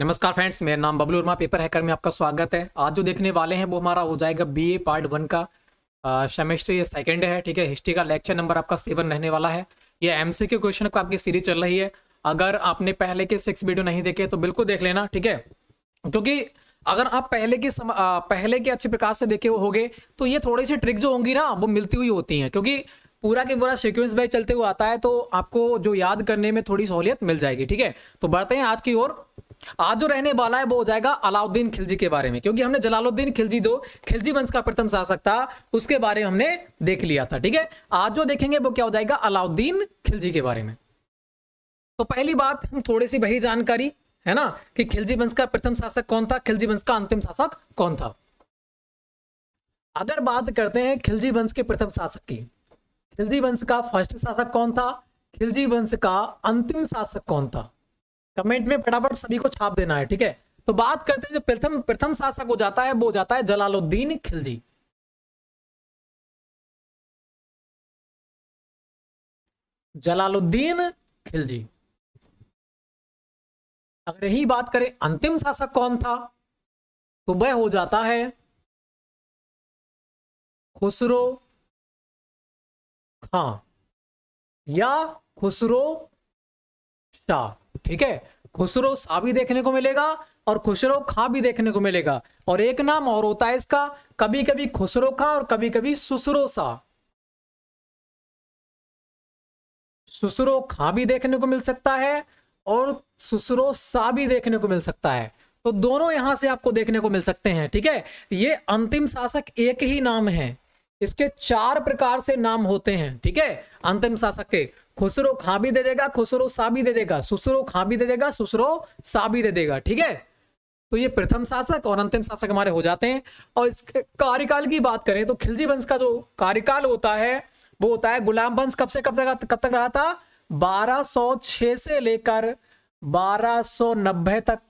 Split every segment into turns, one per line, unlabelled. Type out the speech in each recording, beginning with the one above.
नमस्कार फ्रेंड्स मेरा नाम बबलू वर्मा पेपर हैकर में आपका स्वागत है आज जो देखने वाले हैं वो हमारा हो जाएगा बीए पार्ट वन का सेमेस्टर ये सेकंड है ठीक है हिस्ट्री का लेक्चर नंबर आपका सेवन रहने वाला है ये एमसीक्यू क्वेश्चन को आपकी सीरीज चल रही है अगर आपने पहले के सिक्स वीडियो नहीं देखे तो बिल्कुल देख लेना ठीक है क्योंकि अगर आप पहले के सम, पहले के अच्छे प्रकार से देखे हुए तो ये थोड़ी सी ट्रिक जो होंगी ना वो मिलती हुई होती हैं क्योंकि पूरा के पूरा सिक्वेंस भाई चलते हुए आता है तो आपको जो याद करने में थोड़ी सहूलियत मिल जाएगी ठीक है तो बढ़ते हैं आज की ओर आज जो रहने वाला है वो हो जाएगा अलाउद्दीन खिलजी के बारे में क्योंकि हमने जलालुद्दीन खिलजी जो खिलजी वंश का प्रथम शासक था उसके बारे में हमने देख लिया था ठीक है आज जो देखेंगे वो क्या हो जाएगा अलाउद्दीन खिलजी के बारे में तो पहली बात हम थोड़ी सी वही जानकारी है ना कि खिलजी वंश का प्रथम शासक कौन था खिलजी वंश का अंतिम शासक कौन था अगर बात करते हैं खिलजी वंश के प्रथम शासक की खिलजी वंश का फर्स्ट शासक कौन था खिलजी वंश का अंतिम शासक कौन था कमेंट में फटाफट सभी को छाप देना है ठीक है तो बात करते हैं जो प्रथम प्रथम शासक हो जाता है वो जाता है जलालुद्दीन
खिलजी जलालुद्दीन खिलजी अगर यही बात करें अंतिम शासक कौन था तो वह हो जाता है खुसरो खां हाँ।
या खुसरो शाह ठीक है खुसरो शाह भी देखने को मिलेगा और खुसरो खां भी देखने को मिलेगा और एक नाम और होता है इसका कभी कभी खुसरो खां और कभी कभी सुसरो शाह सुसरो खां भी देखने को मिल सकता है और सुसरो शाह भी देखने को मिल सकता है तो दोनों यहां से आपको देखने को मिल सकते हैं ठीक है ये अंतिम शासक एक ही नाम है इसके चार प्रकार से नाम होते हैं ठीक है अंतिम शासक के खुसरो खा भी दे देगा खुसरो सा भी दे देगा सुसरो खा भी दे देगा सुसरो सा भी दे देगा ठीक है तो ये प्रथम शासक और अंतिम शासक हमारे हो जाते हैं और इसके कार्यकाल की बात करें तो खिलजी वंश का जो कार्यकाल होता है वो होता है गुलाम वंश कब से कब तक कब तक रहा था 1206 से लेकर 1290 तक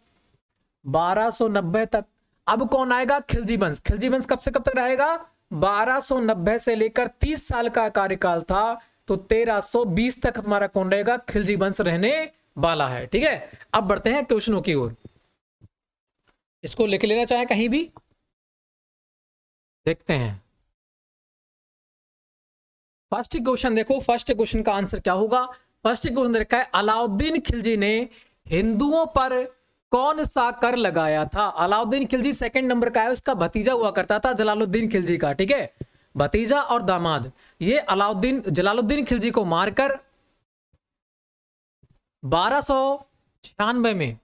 1290 तक अब कौन आएगा खिलजी वंश खिलजी वंश कब से कब तक रहेगा 1290 से लेकर 30 साल का कार्यकाल था तो 1320 तक हमारा कौन रहेगा खिलजी वंश रहने वाला है ठीक है अब बढ़ते हैं क्वेश्चनों की ओर इसको लिख लेना चाहे कहीं भी देखते हैं फर्स्ट क्वेश्चन देखो फर्स्ट क्वेश्चन का आंसर क्या होगा फर्स्ट क्वेश्चन देखा है अलाउद्दीन खिलजी ने हिंदुओं पर कौन सा कर लगाया था अलाउद्दीन खिलजी सेकंड नंबर का है उसका भतीजा हुआ करता था जलालुद्दीन खिलजी का ठीक है भतीजा और दामाद ये अलाउद्दीन जलालुद्दीन खिलजी को मारकर बारह सो छियानवे में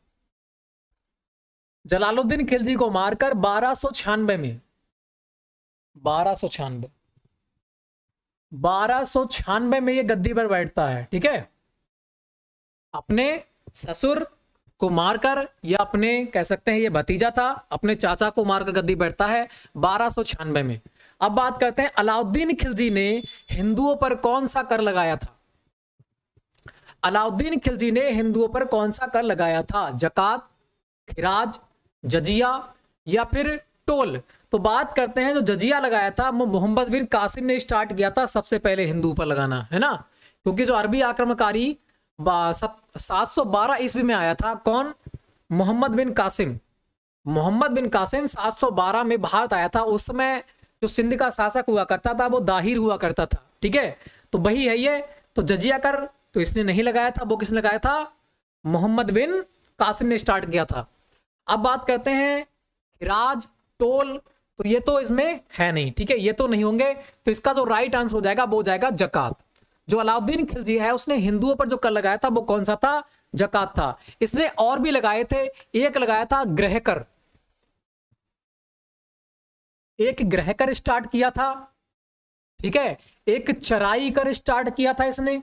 जलालुद्दीन खिलजी को मारकर बारह सो छियानबे में बारह सो छियानबे बारह सो छियानवे में ये गद्दी पर बैठता है ठीक है अपने ससुर को मारकर या अपने कह सकते हैं ये भतीजा था अपने चाचा को मारकर गद्दी बैठता है बारह में अब बात करते हैं अलाउद्दीन खिलजी ने हिंदुओं पर कौन सा कर लगाया था अलाउद्दीन खिलजी ने हिंदुओं पर कौन सा कर लगाया था जकात खिराज जजिया या फिर टोल तो बात करते हैं जो जजिया लगाया था वो मोहम्मद बिन कासिम ने स्टार्ट किया था सबसे पहले हिंदुओं पर लगाना है ना क्योंकि जो अरबी आक्रमणकारी सात सौ बारह ईस्वी में आया था कौन मोहम्मद बिन कासिम मोहम्मद बिन कासिम 712 में भारत आया था उस समय जो सिंध का शासक हुआ करता था वो दाहिर हुआ करता था ठीक है तो वही है ये तो जजिया कर तो इसने नहीं लगाया था वो किसने लगाया था मोहम्मद बिन कासिम ने स्टार्ट किया था अब बात करते हैं राज टोल तो ये तो इसमें है नहीं ठीक है ये तो नहीं होंगे तो इसका जो राइट आंसर हो जाएगा वो हो जाएगा जकात जो अलाउद्दीन खिलजी है उसने हिंदुओं पर जो कर लगाया था वो कौन सा था जकात था इसने और भी लगाए थे एक लगाया था ग्रह कर एक ग्रह कर स्टार्ट किया था ठीक है एक चराई कर स्टार्ट किया था इसने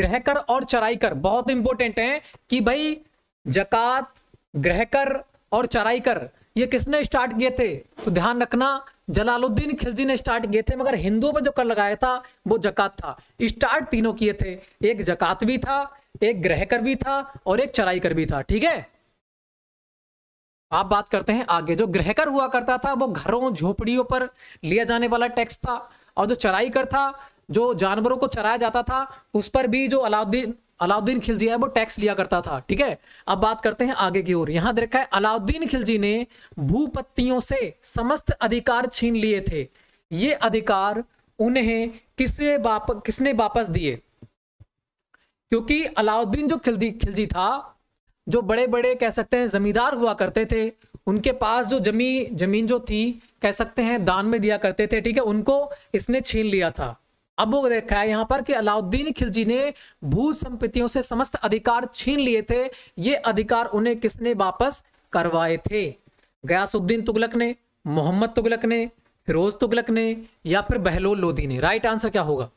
ग्रह कर और चराई कर बहुत इंपॉर्टेंट है कि भाई जकात ग्रह कर और चराई कर ये किसने स्टार्ट किए थे तो ध्यान रखना जलालुद्दीन खिलजी ने स्टार्ट किए थे मगर हिंदुओं पर जो कर लगाया था वो जकात था स्टार्ट तीनों किए थे एक जकात भी था एक ग्रह कर भी था और एक चराई कर भी था ठीक है आप बात करते हैं आगे जो ग्रहकर हुआ करता था वो घरों झोपड़ियों पर लिया जाने वाला टैक्स था और जो चराई कर था जो जानवरों को चराया जाता था उस पर भी जो अलाउद्दीन अलाउद्दीन खिलजी है वो टैक्स लिया करता था ठीक है अब बात करते हैं आगे की ओर यहां देखा है अलाउद्दीन खिलजी ने भूपत्तियों से समस्त अधिकार छीन लिए थे ये अधिकार उन्हें किसे बाप, किसने वापस दिए क्योंकि अलाउद्दीन जो खिलजी खिलजी था जो बड़े बड़े कह सकते हैं जमींदार हुआ करते थे उनके पास जो जमी जमीन जो थी कह सकते हैं दान में दिया करते थे ठीक है उनको इसने छीन लिया था अब वो देखा है यहाँ पर कि अलाउद्दीन खिलजी ने भू संपत्तियों से समस्त अधिकार छीन लिए थे ये अधिकार उन्हें किसने वापस करवाए थे गयासुद्दीन तुगलक ने मोहम्मद तुगलक ने फिरोज तुगलक ने या फिर बहलोल लोधी ने राइट आंसर क्या होगा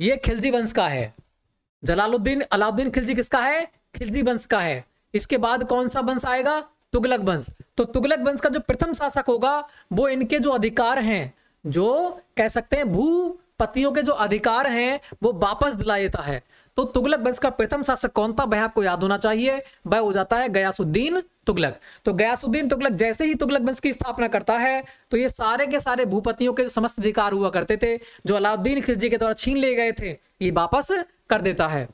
ये खिलजी वंश का है जलालुद्दीन अलाउद्दीन खिलजी किसका है खिलजी वंश का है इसके बाद कौन सा वंश आएगा तुगलक वंश तो तुगलक वंश का जो प्रथम शासक होगा वो इनके जो अधिकार हैं जो कह सकते हैं भूपतियों के जो अधिकार हैं वो वापस दिला देता है तो तुगलक वंश का प्रथम शासक कौन था वह आपको याद होना चाहिए वह हो जाता है गयासुद्दीन तुगलक तो गयासुद्दीन तुगलक जैसे ही तुगलक वंश की स्थापना करता है तो ये सारे के सारे भूपतियों के समस्त अधिकार हुआ करते थे जो अलाउद्दीन खिलजी के द्वारा छीन ले गए थे ये वापस कर देता है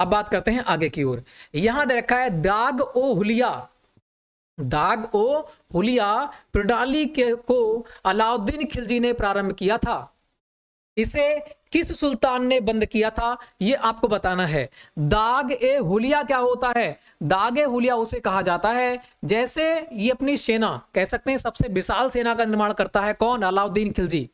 अब बात करते हैं आगे की ओर यहां दे रखा है दाग ओ हुलिया दाग ओ हुलिया प्रणाली के को अलाउद्दीन खिलजी ने प्रारंभ किया था इसे किस सुल्तान ने बंद किया था यह आपको बताना है दाग ए हुलिया क्या होता है दाग ए हुलिया उसे कहा जाता है जैसे ये अपनी सेना कह सकते हैं सबसे विशाल सेना का निर्माण करता है कौन अलाउद्दीन खिलजी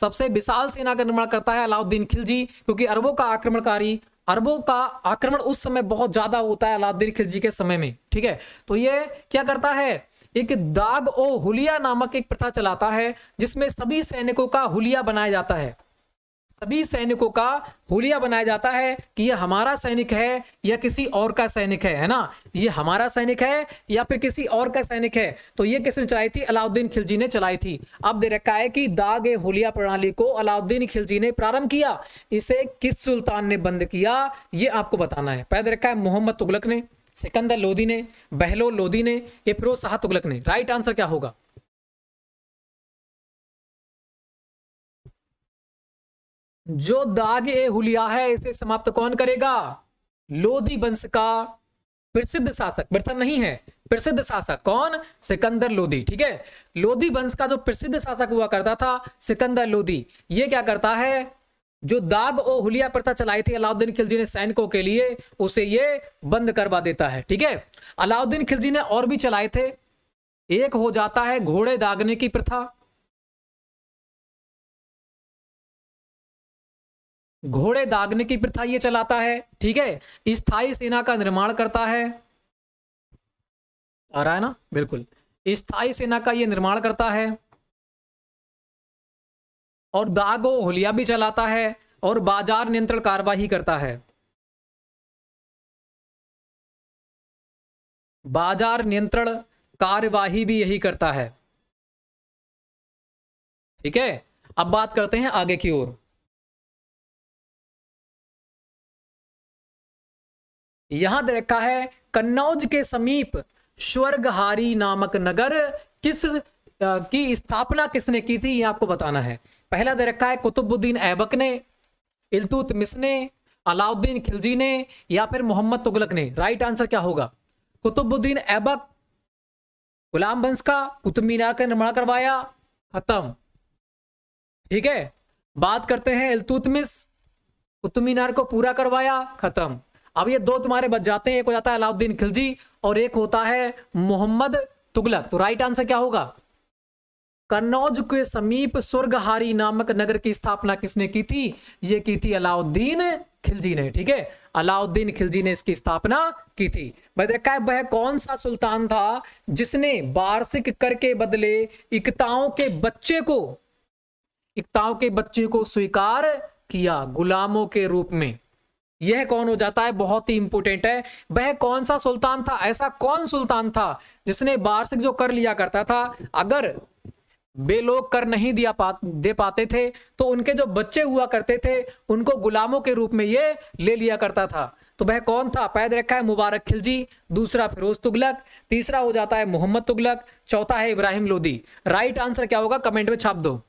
सबसे विशाल सेना का निर्माण करता है अलाउद्दीन खिलजी क्योंकि अरबों का आक्रमणकारी अरबों का आक्रमण उस समय बहुत ज्यादा होता है अलाउद्दीन खिलजी के समय में ठीक है तो ये क्या करता है एक दाग ओ हुलिया नामक एक प्रथा चलाता है जिसमें सभी सैनिकों का हुलिया बनाया जाता है सभी सैनिकों का हुलिया बनाया जाता है कि यह हमारा सैनिक है या किसी और का सैनिक है है ना ये हमारा सैनिक है या फिर किसी और का सैनिक है तो ये किसने चलाई थी अलाउद्दीन खिलजी ने चलाई थी अब दे रखा है कि दाग ए हुलिया प्रणाली को अलाउद्दीन खिलजी ने प्रारंभ किया इसे किस सुल्तान ने बंद किया ये आपको बताना है पैदा रखा है मोहम्मद तुगलक ने सिकंदर लोधी ने बहलो लोधी ने या फिर शाह तुगलक ने राइट आंसर क्या होगा जो दाग ए हुलिया है इसे समाप्त कौन करेगा लोधी वंश का प्रसिद्ध शासक प्रथम नहीं है प्रसिद्ध शासक कौन सिकंदर लोधी ठीक है लोधी वंश का जो प्रसिद्ध शासक हुआ करता था सिकंदर लोधी ये क्या करता है जो दाग ओ हुलिया प्रथा चलाई थी अलाउद्दीन खिलजी ने सैनिकों के लिए उसे ये बंद करवा देता है ठीक है अलाउद्दीन खिलजी ने और भी चलाए थे एक हो जाता है घोड़े दागने की प्रथा
घोड़े दागने की प्रथा ये
चलाता है ठीक है स्थाई सेना का निर्माण करता है आ रहा है ना बिल्कुल स्थाई सेना का ये निर्माण करता है और दागो होलिया भी चलाता है और बाजार नियंत्रण कार्यवाही करता
है बाजार नियंत्रण कार्यवाही भी यही करता है ठीक है अब बात करते हैं आगे की ओर
यहां देखा है कन्नौज के समीप स्वर्गहारी नामक नगर किस की स्थापना किसने की थी ये आपको बताना है पहला दे रखा है कुतुबुद्दीन ऐबक ने मिस ने अलाउद्दीन खिलजी ने या फिर मोहम्मद तुगलक ने राइट आंसर क्या होगा कुतुबुद्दीन ऐबक गुलाम वंश का कुतुब मीनार का निर्माण करवाया खत्म ठीक है बात करते हैं मिस कुतुब मीनार को पूरा करवाया खत्म अब ये दो तुम्हारे बच जाते हैं एक हो जाता है अलाउद्दीन खिलजी और एक होता है मोहम्मद तुगलक तो राइट आंसर क्या होगा कन्नौज के समीप स्वर्गहारी नामक नगर की स्थापना किसने की थी ये की थी अलाउद्दीन खिलजी ने ठीक है अलाउद्दीन खिलजी ने इसकी स्थापना की थी है वह कौन सा सुल्तान था जिसने वार्षिक कर के बदले इकताओं के बच्चे को इकताओं के बच्चे को स्वीकार किया गुलामों के रूप में यह कौन हो जाता है बहुत ही इंपोर्टेंट है वह कौन सा सुल्तान था ऐसा कौन सुल्तान था जिसने वार्षिक जो कर लिया करता था अगर बे लोग कर नहीं दिया पा दे पाते थे तो उनके जो बच्चे हुआ करते थे उनको गुलामों के रूप में ये ले लिया करता था तो वह कौन था पैद रखा है मुबारक खिलजी दूसरा फिरोज तुगलक तीसरा हो जाता है मोहम्मद तुगलक चौथा है इब्राहिम लोदी राइट आंसर क्या होगा कमेंट में छाप दो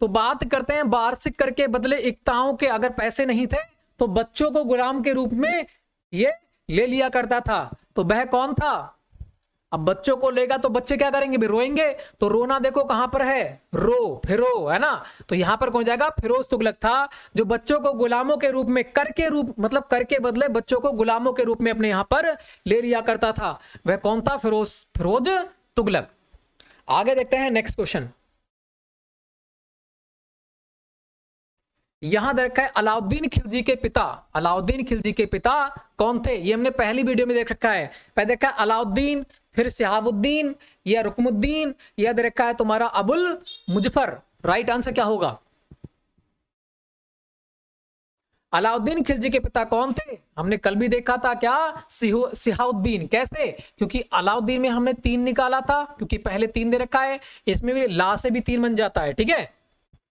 तो बात करते हैं वार्षिक कर के बदले एकताओं के अगर पैसे नहीं थे तो बच्चों को गुलाम के रूप में ये ले लिया करता था तो वह कौन था अब बच्चों को लेगा तो बच्चे क्या करेंगे भी रोएंगे तो रोना देखो कहां पर है रो फिरो है ना तो यहां पर कौन जाएगा फिरोज तुगलक था जो बच्चों को गुलामों के रूप में कर के रूप मतलब करके बदले बच्चों को गुलामों के रूप में अपने यहां पर ले लिया करता था वह कौन था फिरोज फिरोज तुगलक आगे देखते हैं नेक्स्ट क्वेश्चन यहां दे रखा है अलाउद्दीन खिलजी के पिता अलाउद्दीन खिलजी के पिता कौन थे ये हमने पहली वीडियो में देख रखा है पहले देखा है अलाउद्दीन फिर सिहाबुद्दीन या रुकमुद्दीन यह दे रखा है तुम्हारा अबुल मुजफर राइट आंसर क्या होगा अलाउद्दीन खिलजी के पिता कौन थे हमने कल भी देखा था क्या सिहाउद्दीन कैसे क्योंकि अलाउद्दीन में हमने तीन निकाला था क्योंकि पहले तीन दे रखा है इसमें भी ला से भी तीन बन जाता है ठीक है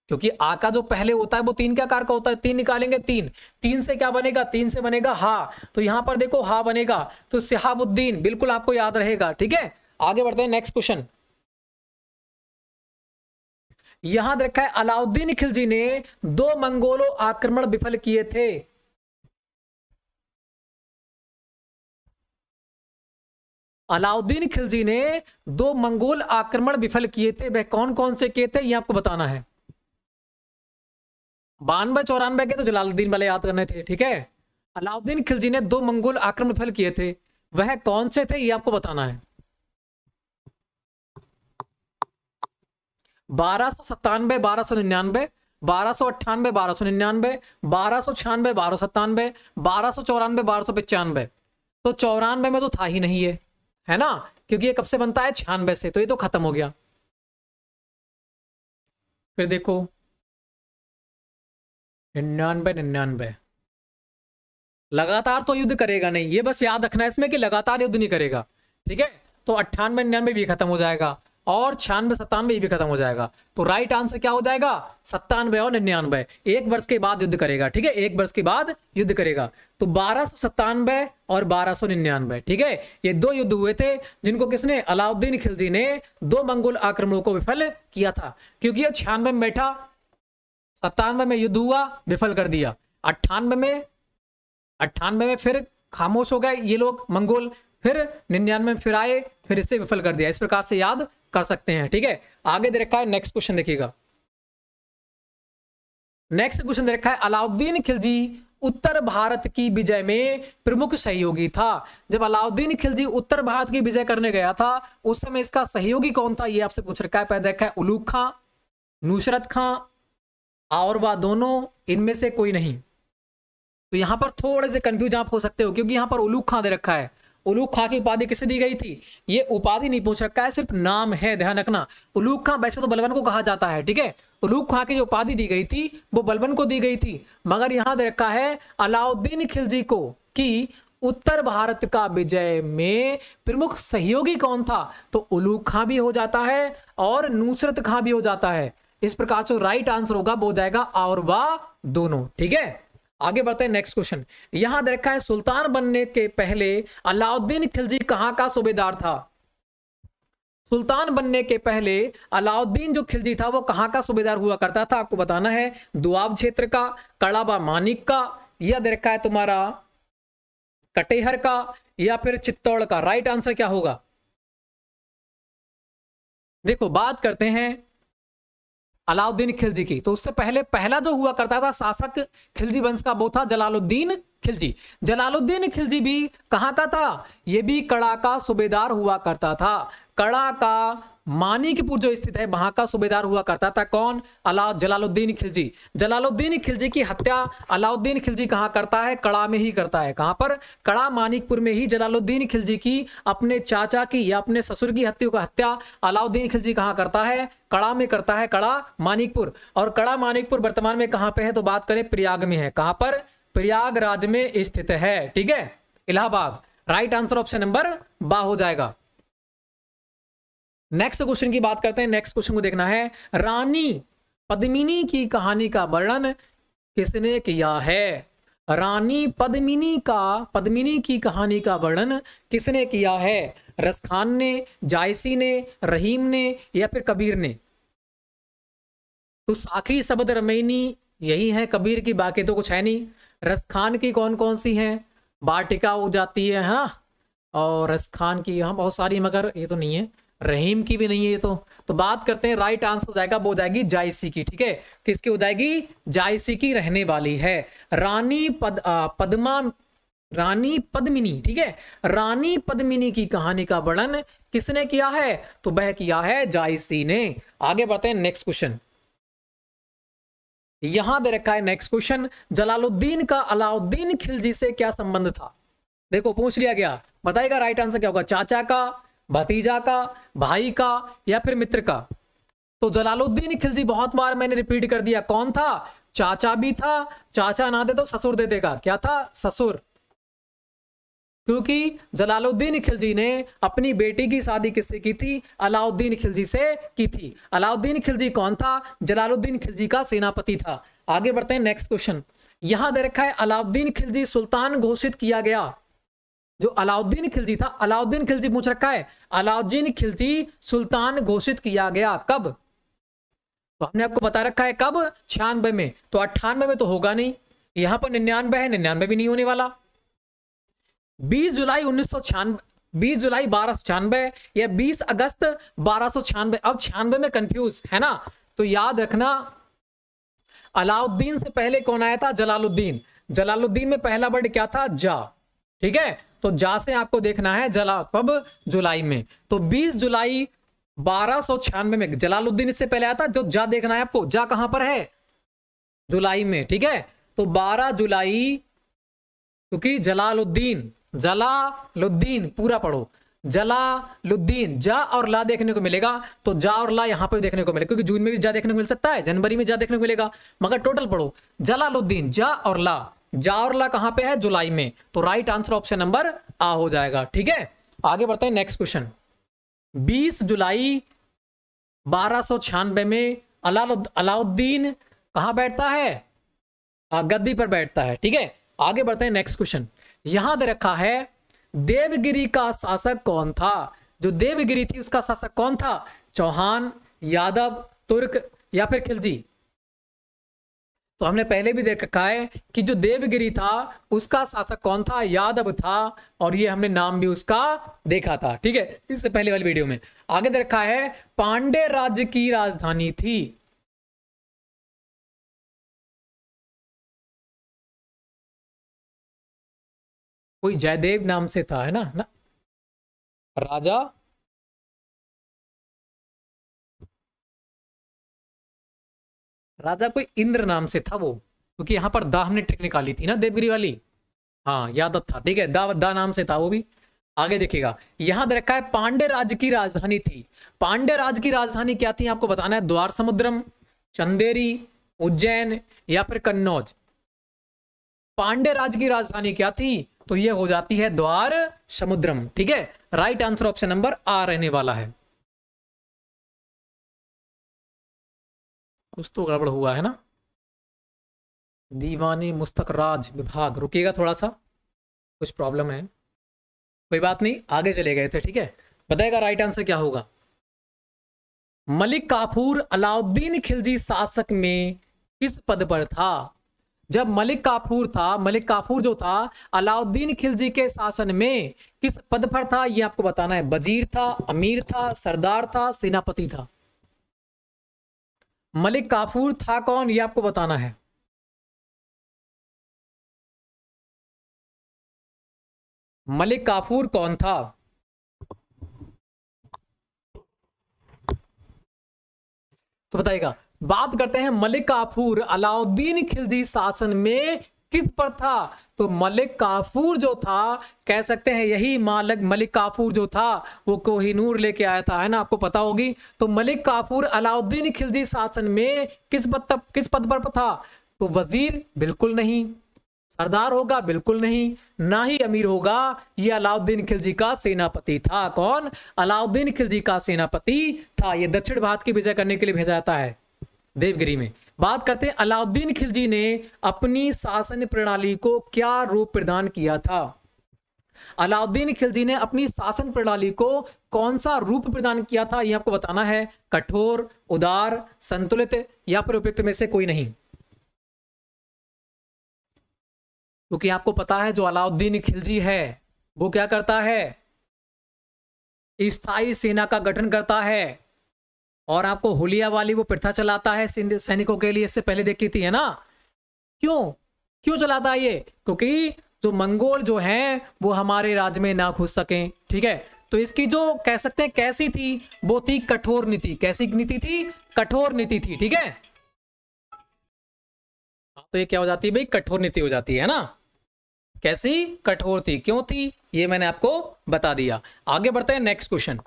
क्योंकि आ का जो पहले होता है वो तीन के आकार का होता है तीन निकालेंगे तीन तीन से क्या बनेगा तीन से बनेगा हा तो यहां पर देखो हा बनेगा तो सिहाबुद्दीन बिल्कुल आपको याद रहेगा ठीक है आगे बढ़ते हैं नेक्स्ट क्वेश्चन यहां रखा है अलाउद्दीन खिलजी ने
दो मंगोलो आक्रमण विफल किए थे अलाउद्दीन खिलजी ने दो मंगोल
आक्रमण विफल किए थे वह कौन कौन से किए थे ये आपको बताना है बानवे चौरानवे के तो जलालुद्दीन वाले याद करने थे ठीक है अलाउद्दीन खिलजी ने दो मंगोल आक्रमण फल किए थे वह कौन से थे ये आपको बताना है बारह सो सत्तानवे बारह सौ निन्यानवे बारह सो अट्ठानवे बारह सो निन्यानवे बारह सो छियानवे बारह सो सत्तानवे बारह सौ चौरानवे बारह सौ पचानवे तो चौरानवे में तो था ही नहीं है है ना क्योंकि ये कब से बनता है छियानवे से तो ये तो
खत्म हो गया फिर देखो
निन्यानबे निन्यानबे लगातार तो युद्ध करेगा नहीं ये बस याद रखना है इसमें कि लगातार युद्ध नहीं करेगा ठीक है तो अट्ठानवे निन्यानवे भी खत्म हो जाएगा और छियानवे सत्तानवे भी खत्म हो जाएगा तो राइट आंसर क्या हो जाएगा सत्तानवे और निन्यानवे एक वर्ष के बाद युद्ध करेगा ठीक है एक वर्ष के बाद युद्ध करेगा तो बारह सौ सत्तानवे और बारह सौ निन्यानवे ठीक है ये दो युद्ध हुए थे जिनको किसने अलाउद्दीन खिलजी ने दो मंगोल आक्रमणों को विफल किया था क्योंकि यह छियानवे में बैठा सत्तानवे में युद्ध हुआ विफल कर दिया अट्ठानवे में अट्ठानवे में फिर खामोश हो गए ये लोग मंगोल फिर निन्यानवे में फिर आए फिर इसे विफल कर दिया इस प्रकार से याद कर सकते हैं ठीक है आगे दे रखा है नेक्स्ट क्वेश्चन देखिएगा नेक्स्ट क्वेश्चन दे रखा है अलाउद्दीन खिलजी उत्तर भारत की विजय में प्रमुख सहयोगी था जब अलाउद्दीन खिलजी उत्तर भारत की विजय करने गया था उस समय इसका सहयोगी कौन था ये आपसे पूछ रखा है पहले देखा है उलूक खां नुसरत खां और वह दोनों इनमें से कोई नहीं तो यहां पर थोड़े से कंफ्यूज आप हो सकते हो क्योंकि यहाँ पर उलूक खां दे रखा है उलूक खां की उपाधि किसे दी गई थी ये उपाधि नहीं पूछ रखा है सिर्फ नाम है ध्यान रखना उलूक खां वैसे तो बलवन को कहा जाता है ठीक है उलूक खां की जो उपाधि दी गई थी वो बलबन को दी गई थी मगर यहां दे रखा है अलाउद्दीन खिलजी को कि उत्तर भारत का विजय में प्रमुख सहयोगी कौन था तो उलूक खां भी हो जाता है और नुसरत खां भी हो जाता है इस प्रकार से राइट आंसर होगा वो जाएगा और वाह दोनों ठीक है आगे बढ़ते हैं नेक्स्ट क्वेश्चन यहां देखा है सुल्तान बनने के पहले अलाउद्दीन खिलजी कहां का सूबेदार था सुल्तान बनने के पहले अलाउद्दीन जो खिलजी था वो कहां का सूबेदार हुआ करता था आपको बताना है दुआब क्षेत्र का कड़ाबा मानिक का या दे रखा है तुम्हारा कटेहर का या फिर चित्तौड़ का राइट आंसर क्या होगा देखो बात करते हैं अलाउद्दीन खिलजी की तो उससे पहले पहला जो हुआ करता था शासक खिलजी वंश का वो था जलालुद्दीन खिलजी जलालुद्दीन खिलजी भी कहाँ का था ये भी कड़ा का सूबेदार हुआ करता था कड़ा का मानिकपुर जो स्थित है वहां का सूबेदार हुआ करता था कौन अला जलालुद्दीन खिलजी जलालुद्दीन खिलजी की हत्या अलाउद्दीन खिलजी कहां करता है कड़ा में ही करता है कहां पर कड़ा मानिकपुर में ही जलालुद्दीन खिलजी की अपने चाचा की या अपने ससुर की हत्या का हत्या अलाउद्दीन खिलजी कहां करता है कड़ा में करता है कड़ा मानिकपुर और कड़ा मानिकपुर वर्तमान में कहां पर है तो बात करें प्रयाग में है कहां पर प्रयागराज में स्थित है ठीक है Allahabad right answer option number B हो जाएगा नेक्स्ट क्वेश्चन की बात करते हैं नेक्स्ट क्वेश्चन को देखना है रानी पद्मिनी की कहानी का वर्णन किसने किया है रानी पद्मिनी का पद्मिनी की कहानी का वर्णन किसने किया है रसखान ने जायसी ने रहीम ने या फिर कबीर ने तो साखी शब्द रमैनी यही है कबीर की बाकी तो कुछ है नहीं रसखान की कौन कौन सी है बाटिका हो जाती है हाँ और रसखान की यहाँ बहुत सारी मगर ये तो नहीं है रहीम की भी नहीं है तो तो बात करते हैं राइट आंसर हो जाएगा वो हो जाएगी जायसी की ठीक है किसकी हो जाएगी जायसी की रहने वाली है रानी पद आ, पद्मा रानी पद्मिनी ठीक है रानी पद्मिनी की कहानी का वर्णन किसने किया है तो वह किया है जायसी ने आगे बढ़ते हैं नेक्स्ट क्वेश्चन यहां दे रखा है नेक्स्ट क्वेश्चन जलालुद्दीन का अलाउद्दीन खिलजी से क्या संबंध था देखो पूछ लिया गया बताएगा राइट आंसर क्या होगा चाचा का भतीजा का भाई का या फिर मित्र का तो जलालुद्दीन खिलजी बहुत बार मैंने रिपीट कर दिया कौन था चाचा भी था चाचा ना दे तो ससुर दे देगा क्या था ससुर क्योंकि जलालुद्दीन खिलजी ने अपनी बेटी की शादी किससे की थी अलाउद्दीन खिलजी से की थी अलाउद्दीन खिलजी कौन था जलालुद्दीन खिलजी का सेनापति था आगे बढ़ते हैं नेक्स्ट क्वेश्चन यहां दे रखा है अलाउद्दीन खिलजी सुल्तान घोषित किया गया जो अलाउद्दीन खिलजी था अलाउद्दीन खिलजी पूछ रखा है अलाउद्दीन खिलजी सुल्तान घोषित किया गया कब तो हमने आपको बता रखा है कब छियानबे में तो अट्ठानबे में तो होगा नहीं यहां पर निन्यानबे है निन्यानबे भी नहीं होने वाला बीस जुलाई उन्नीस सौ छियानबे बीस जुलाई बारह छियानबे या बीस अगस्त बारह अब छियानबे में कंफ्यूज है ना तो याद रखना अलाउद्दीन से पहले कौन आया था जलालुद्दीन जलालुद्दीन में पहला वर्ड क्या था जा ठीक है तो जा से आपको देखना है जला कब जुलाई में तो 20 जुलाई बारह सौ छियानवे में जलालुद्दीन इससे पहले आया था जो जा देखना है आपको जा कहां पर है जुलाई में ठीक है तो 12 जुलाई क्योंकि जलालुद्दीन जलालुद्दीन पूरा पढ़ो जलालुद्दीन जा और ला देखने को मिलेगा तो जा और ला यहां पर देखने को मिलेगा क्योंकि जून में भी जा देखने को मिल सकता है जनवरी में जा देखने को मिलेगा मगर टोटल पढ़ो जलालुद्दीन जा और ला जावरला कहां पे है जुलाई में तो right answer option number A हो जाएगा ठीक है आगे बढ़ते हैं नेक्स्ट क्वेश्चन 20 जुलाई बारह में अलाउद्दीन कहां बैठता है गद्दी पर बैठता है ठीक है आगे बढ़ते हैं नेक्स्ट क्वेश्चन यहां दे रखा है देवगिरी का शासक कौन था जो देवगिरी थी उसका शासक कौन था चौहान यादव तुर्क या फिर खिलजी तो हमने पहले भी देख रखा है कि जो देवगिरी था उसका शासक कौन था यादव था और ये हमने नाम भी उसका देखा था ठीक है इससे पहले वाली वीडियो में आगे दे रखा है पांडे राज्य की राजधानी थी
कोई जयदेव नाम से था है ना, ना? राजा राजा कोई इंद्र नाम से था वो
क्योंकि यहाँ पर दा हमने ट्रिक निकाली थी ना देवगिरी वाली हाँ यादव था ठीक है दा दा नाम से था वो भी आगे देखिएगा यहाँ रखा है पांडे राज्य की राजधानी थी पांडे राज्य की राजधानी क्या थी आपको बताना है द्वार समुद्रम चंदेरी उज्जैन या फिर कन्नौज पांडे राज्य की राजधानी क्या थी तो यह हो जाती है द्वार समुद्रम ठीक है right answer option number A रहने वाला है
कुछ तो गड़बड़ हुआ है ना
दीवानी मुस्तक राज विभाग रुकिएगा थोड़ा सा कुछ प्रॉब्लम है कोई बात नहीं आगे चले गए थे ठीक है बताएगा राइट आंसर क्या होगा मलिक काफूर अलाउद्दीन खिलजी शासक में किस पद पर था जब मलिक काफूर था मलिक काफूर जो था अलाउद्दीन खिलजी के शासन में किस पद पर था यह आपको बताना है वजीर था अमीर था सरदार था सेनापति था मलिक काफूर था कौन ये आपको बताना है मलिक काफूर कौन था तो बताइएगा बात करते हैं मलिक काफूर अलाउद्दीन खिलजी शासन में किस पर था तो मलिक काफूर जो था कह सकते हैं यही मालक मलिक काफूर जो था वो कोहिनूर लेके आया था है ना आपको पता होगी तो मलिक काफूर अलाउद्दीन खिलजी शासन में किस पद किस पद पर था तो वजीर बिल्कुल नहीं सरदार होगा बिल्कुल नहीं ना ही अमीर होगा ये अलाउद्दीन खिलजी का सेनापति था कौन अलाउद्दीन खिलजी का सेनापति था ये दक्षिण भारत की विजय करने के लिए भेजा जाता है देवगिरी में बात करते हैं अलाउद्दीन खिलजी ने अपनी शासन प्रणाली को क्या रूप प्रदान किया था अलाउद्दीन खिलजी ने अपनी शासन प्रणाली को कौन सा रूप प्रदान किया था यह आपको बताना है कठोर उदार संतुलित या फिर उपयुक्त में से कोई नहीं क्योंकि तो आपको पता है जो अलाउद्दीन खिलजी है वो क्या करता है स्थाई सेना का गठन करता है और आपको होलिया वाली वो प्रथा चलाता है सैनिकों के लिए इससे पहले देखी थी है ना क्यों क्यों चलाता है ये क्योंकि जो मंगोल जो हैं वो हमारे राज्य में ना घुस सकें ठीक है तो इसकी जो कह सकते हैं कैसी थी वो थी कठोर नीति कैसी नीति थी कठोर नीति थी ठीक है हाँ, तो ये क्या हो जाती है भाई कठोर नीति हो जाती है ना कैसी कठोर थी क्यों थी ये मैंने आपको बता दिया आगे बढ़ते हैं नेक्स्ट क्वेश्चन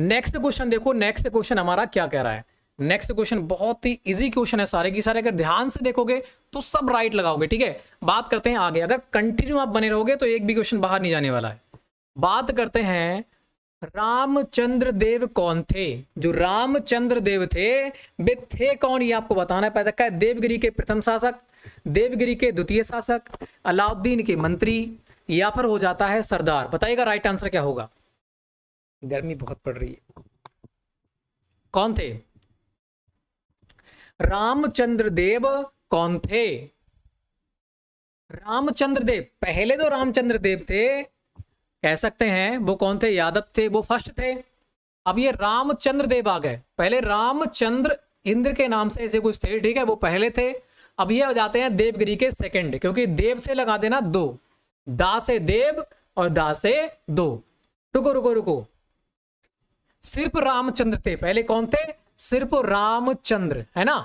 नेक्स्ट क्वेश्चन देखो नेक्स्ट क्वेश्चन हमारा क्या कह रहा है नेक्स्ट क्वेश्चन बहुत ही इजी क्वेश्चन है सारे की सारे अगर ध्यान से देखोगे तो सब राइट लगाओगे ठीक है बात करते हैं आगे अगर कंटिन्यू आप बने रहोगे तो एक भी क्वेश्चन बाहर नहीं जाने वाला है बात करते हैं रामचंद्र देव कौन थे जो रामचंद्र देव थे वे थे कौन ये आपको बताना पैदा का देवगिरी के प्रथम शासक देवगिरी के द्वितीय शासक अलाउद्दीन के मंत्री या फिर हो जाता है सरदार बताइएगा राइट आंसर क्या होगा गर्मी बहुत पड़ रही है कौन थे रामचंद्र देव कौन थे रामचंद्र देव पहले तो रामचंद्र देव थे कह सकते हैं वो कौन थे यादव थे वो फर्स्ट थे अब ये रामचंद्र देव आ गए पहले रामचंद्र इंद्र के नाम से ऐसे कुछ थे ठीक है वो पहले थे अब ये हो जाते हैं देवगिरी के सेकंड क्योंकि देव से लगा देना दो दा से देव और दा से दो रुको रुको रुको सिर्फ रामचंद्र थे पहले कौन थे सिर्फ रामचंद्र है ना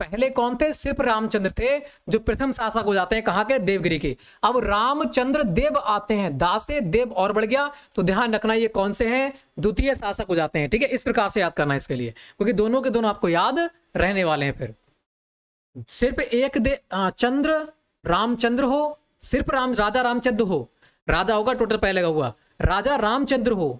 पहले कौन थे सिर्फ रामचंद्र थे जो प्रथम शासक हो जाते हैं कहा के देवगिरी के अब रामचंद्र देव आते हैं दासे देव और बढ़ गया तो ध्यान रखना ये कौन से हैं द्वितीय शासक हो जाते हैं ठीक है इस प्रकार से याद करना है इसके लिए क्योंकि दोनों के दोनों आपको याद रहने वाले हैं फिर सिर्फ एक दे चंद्र रामचंद्र हो सिर्फ राम राजा रामचंद्र हो राजा होगा टोटल पहले का हुआ राजा रामचंद्र हो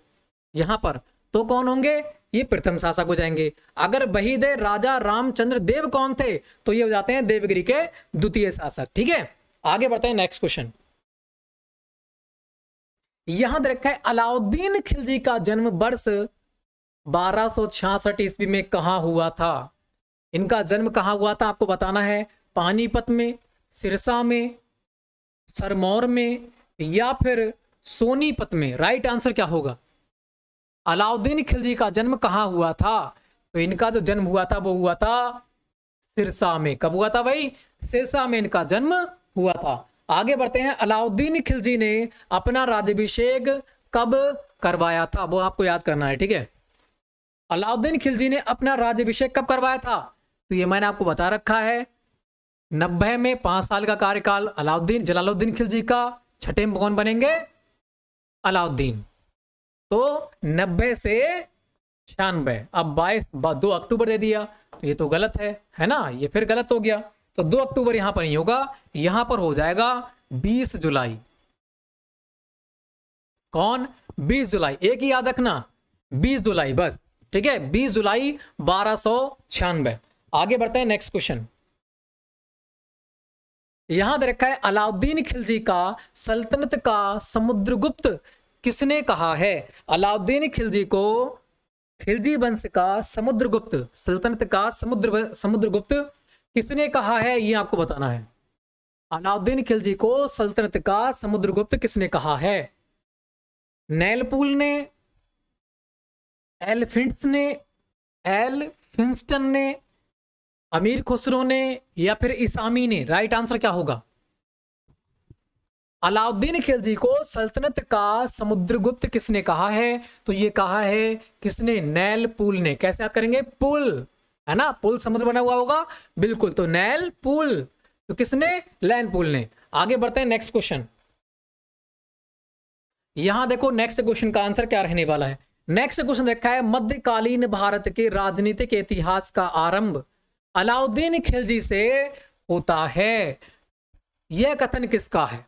यहां पर तो कौन होंगे ये प्रथम शासक हो जाएंगे अगर दे राजा रामचंद्र देव कौन थे तो ये हो जाते हैं देवगिरी के द्वितीय शासक ठीक है आगे बढ़ते हैं नेक्स्ट क्वेश्चन यहां देखा है अलाउद्दीन खिलजी का जन्म वर्ष बारह सौ ईस्वी में कहा हुआ था इनका जन्म कहा हुआ था आपको बताना है पानीपत में सिरसा में सरमौर में या फिर सोनीपत में राइट आंसर क्या होगा अलाउद्दीन खिलजी का जन्म कहाँ हुआ था तो इनका जो जन्म हुआ था वो हुआ था सिरसा में कब हुआ था भाई सिरसा में इनका जन्म हुआ था आगे बढ़ते हैं अलाउद्दीन खिलजी ने अपना राज्यभिषेक कब करवाया था वो आपको याद करना है ठीक है अलाउद्दीन खिलजी ने अपना राज्यभिषेक कब करवाया था तो ये मैंने आपको बता रखा है नब्बे में पांच साल का कार्यकाल अलाउद्दीन जलालुद्दीन खिलजी का छठे में कौन बनेंगे अलाउद्दीन तो नब्बे से छियानबे अब बाईस दो अक्टूबर दे दिया तो ये तो गलत है है ना ये फिर गलत हो गया तो दो अक्टूबर यहां पर नहीं होगा यहां पर हो जाएगा बीस जुलाई कौन बीस जुलाई एक ही याद रखना बीस जुलाई बस ठीक है बीस जुलाई बारह सौ छियानबे आगे बढ़ते हैं नेक्स्ट क्वेश्चन यहां दे रखा है अलाउद्दीन खिलजी का सल्तनत का समुद्रगुप्त किसने कहा है अलाउद्दीन खिलजी को खिलजी वंश का समुद्रगुप्त सल्तनत का समुद्र समुद्रगुप्त किसने कहा है ये आपको बताना है अलाउद्दीन खिलजी को सल्तनत का समुद्रगुप्त किसने कहा है नैलपूल ने एलफिंट्स ने एल फिंस्टन ने अमीर खुसरो ने या फिर इसामी ने राइट आंसर क्या होगा अलाउद्दीन खिलजी को सल्तनत का समुद्रगुप्त किसने कहा है तो ये कहा है किसने नैल पुल ने कैसे याद करेंगे पुल है ना पुल समुद्र बना हुआ होगा बिल्कुल तो नैल पुल तो किसने लैन पुल ने आगे बढ़ते हैं नेक्स्ट क्वेश्चन यहां देखो नेक्स्ट क्वेश्चन का आंसर क्या रहने वाला है नेक्स्ट क्वेश्चन देखा है मध्यकालीन भारत के राजनीतिक इतिहास का आरंभ अलाउद्दीन खिलजी से होता है यह कथन किसका है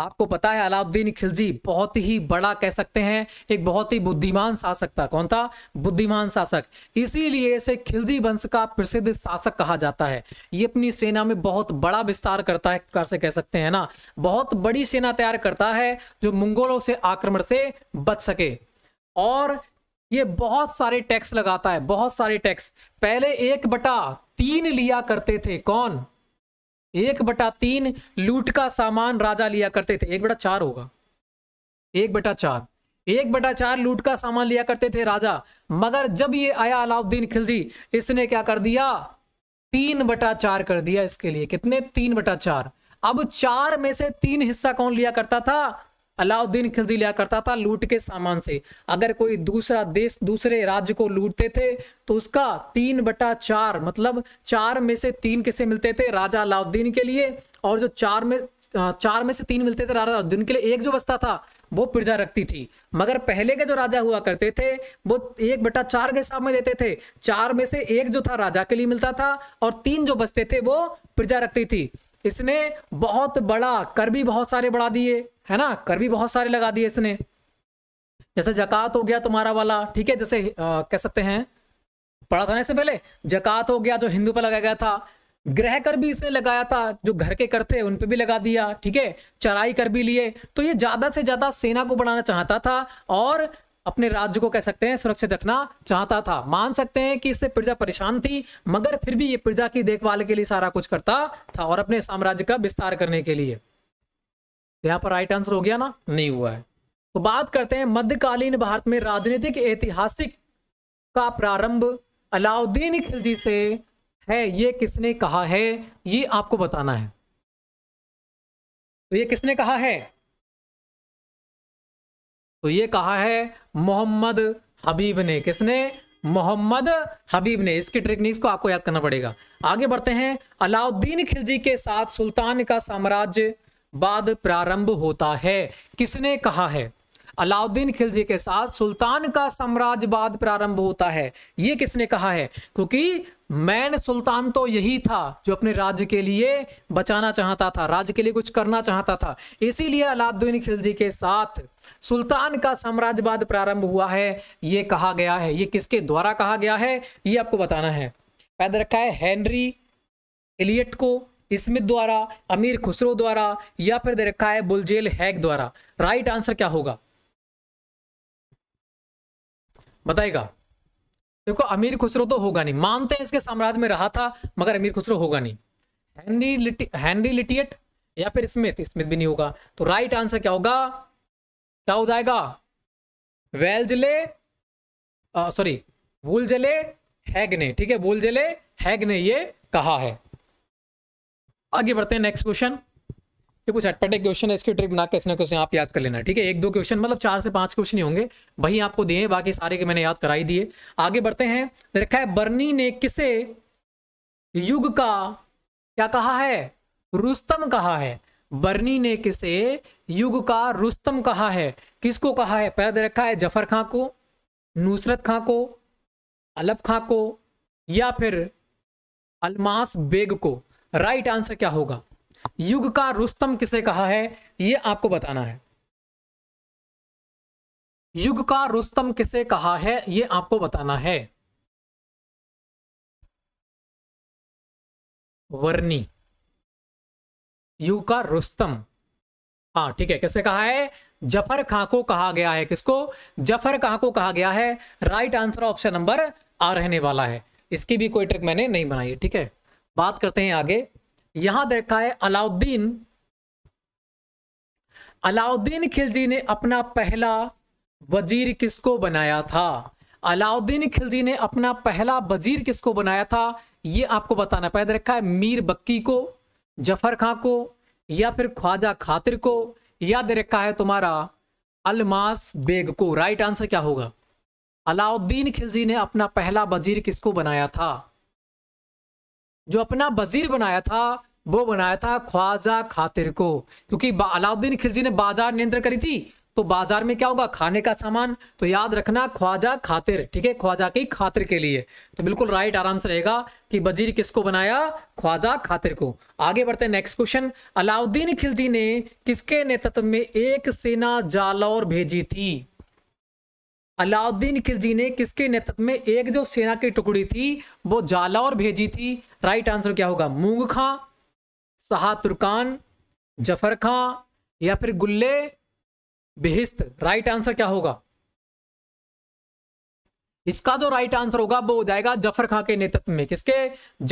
आपको पता है अलाउद्दीन खिलजी बहुत ही बड़ा कह सकते हैं एक बहुत ही बुद्धिमान शासक था कौन था बुद्धिमान शासक इसीलिए इसे खिलजी वंश का प्रसिद्ध शासक कहा जाता है ये अपनी सेना में बहुत बड़ा विस्तार करता है कर से कह सकते हैं ना बहुत बड़ी सेना तैयार करता है जो मुंगोलों से आक्रमण से बच सके और ये बहुत सारे टैक्स लगाता है बहुत सारे टैक्स पहले एक बटा तीन लिया करते थे कौन एक बटा तीन लूट का सामान राजा लिया करते थे एक बटा चार होगा एक बटा चार एक बटा चार लूट का सामान लिया करते थे राजा मगर जब ये आया अलाउद्दीन खिलजी इसने क्या कर दिया तीन बटा चार कर दिया इसके लिए कितने तीन बटा चार अब चार में से तीन हिस्सा कौन लिया करता था अलाउद्दीन खिलजी लिया करता था लूट के सामान से अगर कोई दूसरा देश दूसरे राज्य को लूटते थे तो उसका तीन बटा चार मतलब चार में से तीन किसे मिलते थे राजा अलाउद्दीन के लिए और जो चार में चार में से तीन मिलते थे राजा अलाउद्दीन के लिए एक जो बस्ता था वो प्रजा रखती थी मगर पहले के जो राजा हुआ करते थे वो एक बटा चार के हिसाब में देते थे चार में से एक जो था राजा के लिए मिलता था और तीन जो बस्ते थे वो प्रजा रखती थी इसने बहुत बड़ा कर भी बहुत सारे बढ़ा दिए है ना कर भी बहुत सारे लगा दिए इसने जैसे जक़ात हो गया तुम्हारा वाला ठीक है जैसे आ, कह सकते हैं पढ़ा था ना इससे पहले जक़ात हो गया जो हिंदू पर लगाया गया था ग्रह कर भी इसने लगाया था जो घर के कर थे उन पर भी लगा दिया ठीक है चराई कर भी लिए तो ये ज़्यादा से ज़्यादा सेना को बढ़ाना चाहता था और अपने राज्य को कह सकते हैं सुरक्षित रखना चाहता था मान सकते हैं कि इससे प्रजा परेशान थी मगर फिर भी ये प्रजा की देखभाल के लिए सारा कुछ करता था और अपने साम्राज्य का विस्तार करने के लिए यहाँ पर राइट आंसर हो गया ना नहीं हुआ है तो बात करते हैं मध्यकालीन भारत में राजनीतिक ऐतिहासिक का प्रारंभ अलाउद्दीन खिलजी से है ये किसने कहा है ये आपको बताना है तो ये किसने कहा है तो ये कहा है मोहम्मद हबीब ने किसने मोहम्मद हबीब ने इसकी टेक्निक्स को आपको याद करना पड़ेगा आगे बढ़ते हैं अलाउद्दीन खिलजी के साथ सुल्तान का साम्राज्य बाद प्रारंभ होता है किसने कहा है अलाउद्दीन खिलजी के साथ सुल्तान का साम्राज्यवाद प्रारंभ होता है ये किसने कहा है क्योंकि मैन सुल्तान तो यही था जो अपने राज्य के लिए बचाना चाहता था राज्य के लिए कुछ करना चाहता था इसीलिए अलाउद्दीन खिलजी के साथ सुल्तान का साम्राज्यवाद प्रारंभ हुआ है ये कहा गया है ये किसके द्वारा कहा गया है ये आपको बताना है पैदा रखा है हेनरी एलियट को स्मिथ द्वारा अमीर खुसरो द्वारा या फिर दे रखा है बुलजेल हैक द्वारा राइट आंसर क्या होगा बताएगा देखो अमीर खुसरो तो होगा नहीं मानते हैं इसके साम्राज्य में रहा था मगर अमीर खुसरो होगा नहीं हेनरी लिटी हेनरी लिटियट या फिर स्मिथ स्मिथ भी नहीं होगा तो राइट आंसर क्या होगा क्या हो जाएगा वेल्जले सॉरी वुलजले हैग ने ठीक है वुलजले हैग ने ये कहा है आगे बढ़ते हैं नेक्स्ट क्वेश्चन ये कुछ अटपटे क्वेश्चन है इसकी ट्रिक बना कैसे ना क्वेश्चन आप याद कर लेना ठीक है एक दो क्वेश्चन मतलब चार से पांच क्वेश्चन ही होंगे वही आपको दिए बाकी सारे के मैंने याद कराई दिए आगे बढ़ते हैं रखा है बर्नी ने किसे युग का क्या कहा है रुस्तम कहा है बर्नी ने किसे युग का रुस्तम कहा है किसको कहा है पहले दे तो रखा है जफर खां को नुसरत खां को अलब खां को या फिर अलमास बेग को राइट आंसर क्या होगा युग का रुस्तम किसे कहा है यह आपको बताना है युग का रुस्तम किसे कहा है यह आपको बताना है वर्णी युग का रुस्तम हाँ ठीक है कैसे कहा है जफर खां को कहा गया है किसको जफर खां को कहा गया है right answer option number A रहने वाला है इसकी भी कोई ट्रिक मैंने नहीं बनाई है ठीक है बात करते हैं आगे यहां देखा है अलाउद्दीन अलाउद्दीन खिलजी ने अपना पहला वजीर किसको बनाया था अलाउद्दीन खिलजी ने अपना पहला वजीर किसको बनाया था ये आपको बताना पैदा रखा है मीर बक्की को जफर खां को या फिर ख्वाजा खातिर को या दे रखा है तुम्हारा अलमास बेग को राइट आंसर क्या होगा अलाउद्दीन खिलजी ने अपना पहला वजीर किसको बनाया था जो अपना वजीर बनाया था वो बनाया था ख्वाजा खातिर को क्योंकि अलाउद्दीन खिलजी ने बाजार नियंत्रण करी थी तो बाजार में क्या होगा खाने का सामान तो याद रखना ख्वाजा खातिर ठीक है ख्वाजा की खातिर के लिए तो बिल्कुल राइट आराम से रहेगा कि वजीर किसको बनाया ख्वाजा खातिर को आगे बढ़ते हैं नेक्स्ट क्वेश्चन अलाउद्दीन खिलजी ने किसके नेतृत्व में एक सेना जालौर भेजी थी अलाउद्दीन खिलजी ने किसके नेतृत्व में एक जो सेना की टुकड़ी थी वो जालौर भेजी थी राइट आंसर क्या होगा मूंग खां शाह तुर्कान जफर खां या फिर गुल्ले बेहिस्त राइट आंसर क्या होगा इसका जो राइट आंसर होगा वो हो जाएगा जफर खां के नेतृत्व में किसके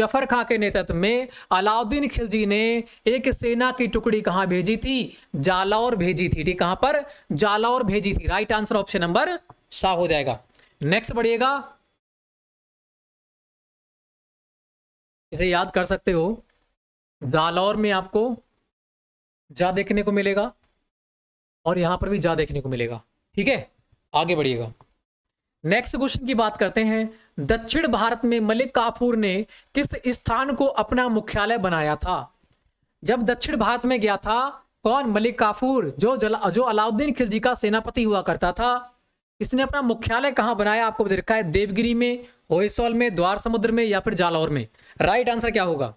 जफर खां के नेतृत्व में अलाउद्दीन खिलजी ने एक सेना की टुकड़ी कहां भेजी थी जालौर भेजी थी ठीक कहां पर जालौर भेजी थी राइट आंसर ऑप्शन नंबर सा हो जाएगा नेक्स्ट बढ़िएगा
इसे याद कर सकते हो
जालौर में आपको जा देखने को मिलेगा और यहां पर भी जा देखने को मिलेगा ठीक है आगे बढ़िएगा नेक्स्ट क्वेश्चन की बात करते हैं दक्षिण भारत में मलिक काफूर ने किस स्थान को अपना मुख्यालय बनाया था जब दक्षिण भारत में गया था कौन मलिक काफूर जो जो अलाउद्दीन खिलजी का सेनापति हुआ करता था इसने अपना मुख्यालय कहाँ बनाया आपको देखा रखा है देवगिरी में होयसोल में द्वार समुद्र में या फिर जालौर में राइट आंसर क्या होगा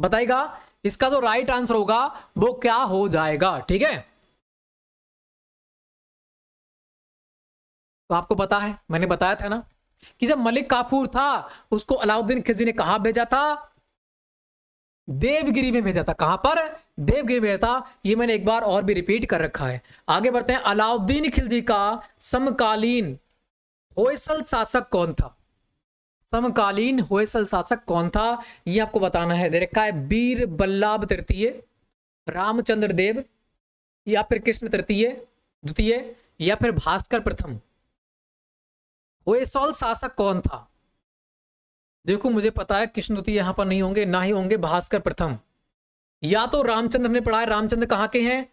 बताएगा इसका जो तो राइट आंसर होगा वो क्या हो जाएगा ठीक है
तो आपको पता है मैंने बताया था ना
कि जब मलिक काफूर था उसको अलाउद्दीन खिलजी ने कहा भेजा था देवगिरी में भेजा था कहां पर देवगिरी वेता ये मैंने एक बार और भी रिपीट कर रखा है आगे बढ़ते हैं अलाउद्दीन खिलजी का समकालीन होयसल शासक कौन था समकालीन होयसल शासक कौन था ये आपको बताना है दे रखा है वीर बल्लाभ तृतीय रामचंद्र देव या फिर कृष्ण तृतीय द्वितीय या फिर भास्कर प्रथम होयसल शासक कौन था देखो मुझे पता है कृष्ण द्वितीय यहां पर नहीं होंगे ना ही होंगे भास्कर प्रथम या तो रामचंद्र हमने पढ़ा है रामचंद्र कहाँ के हैं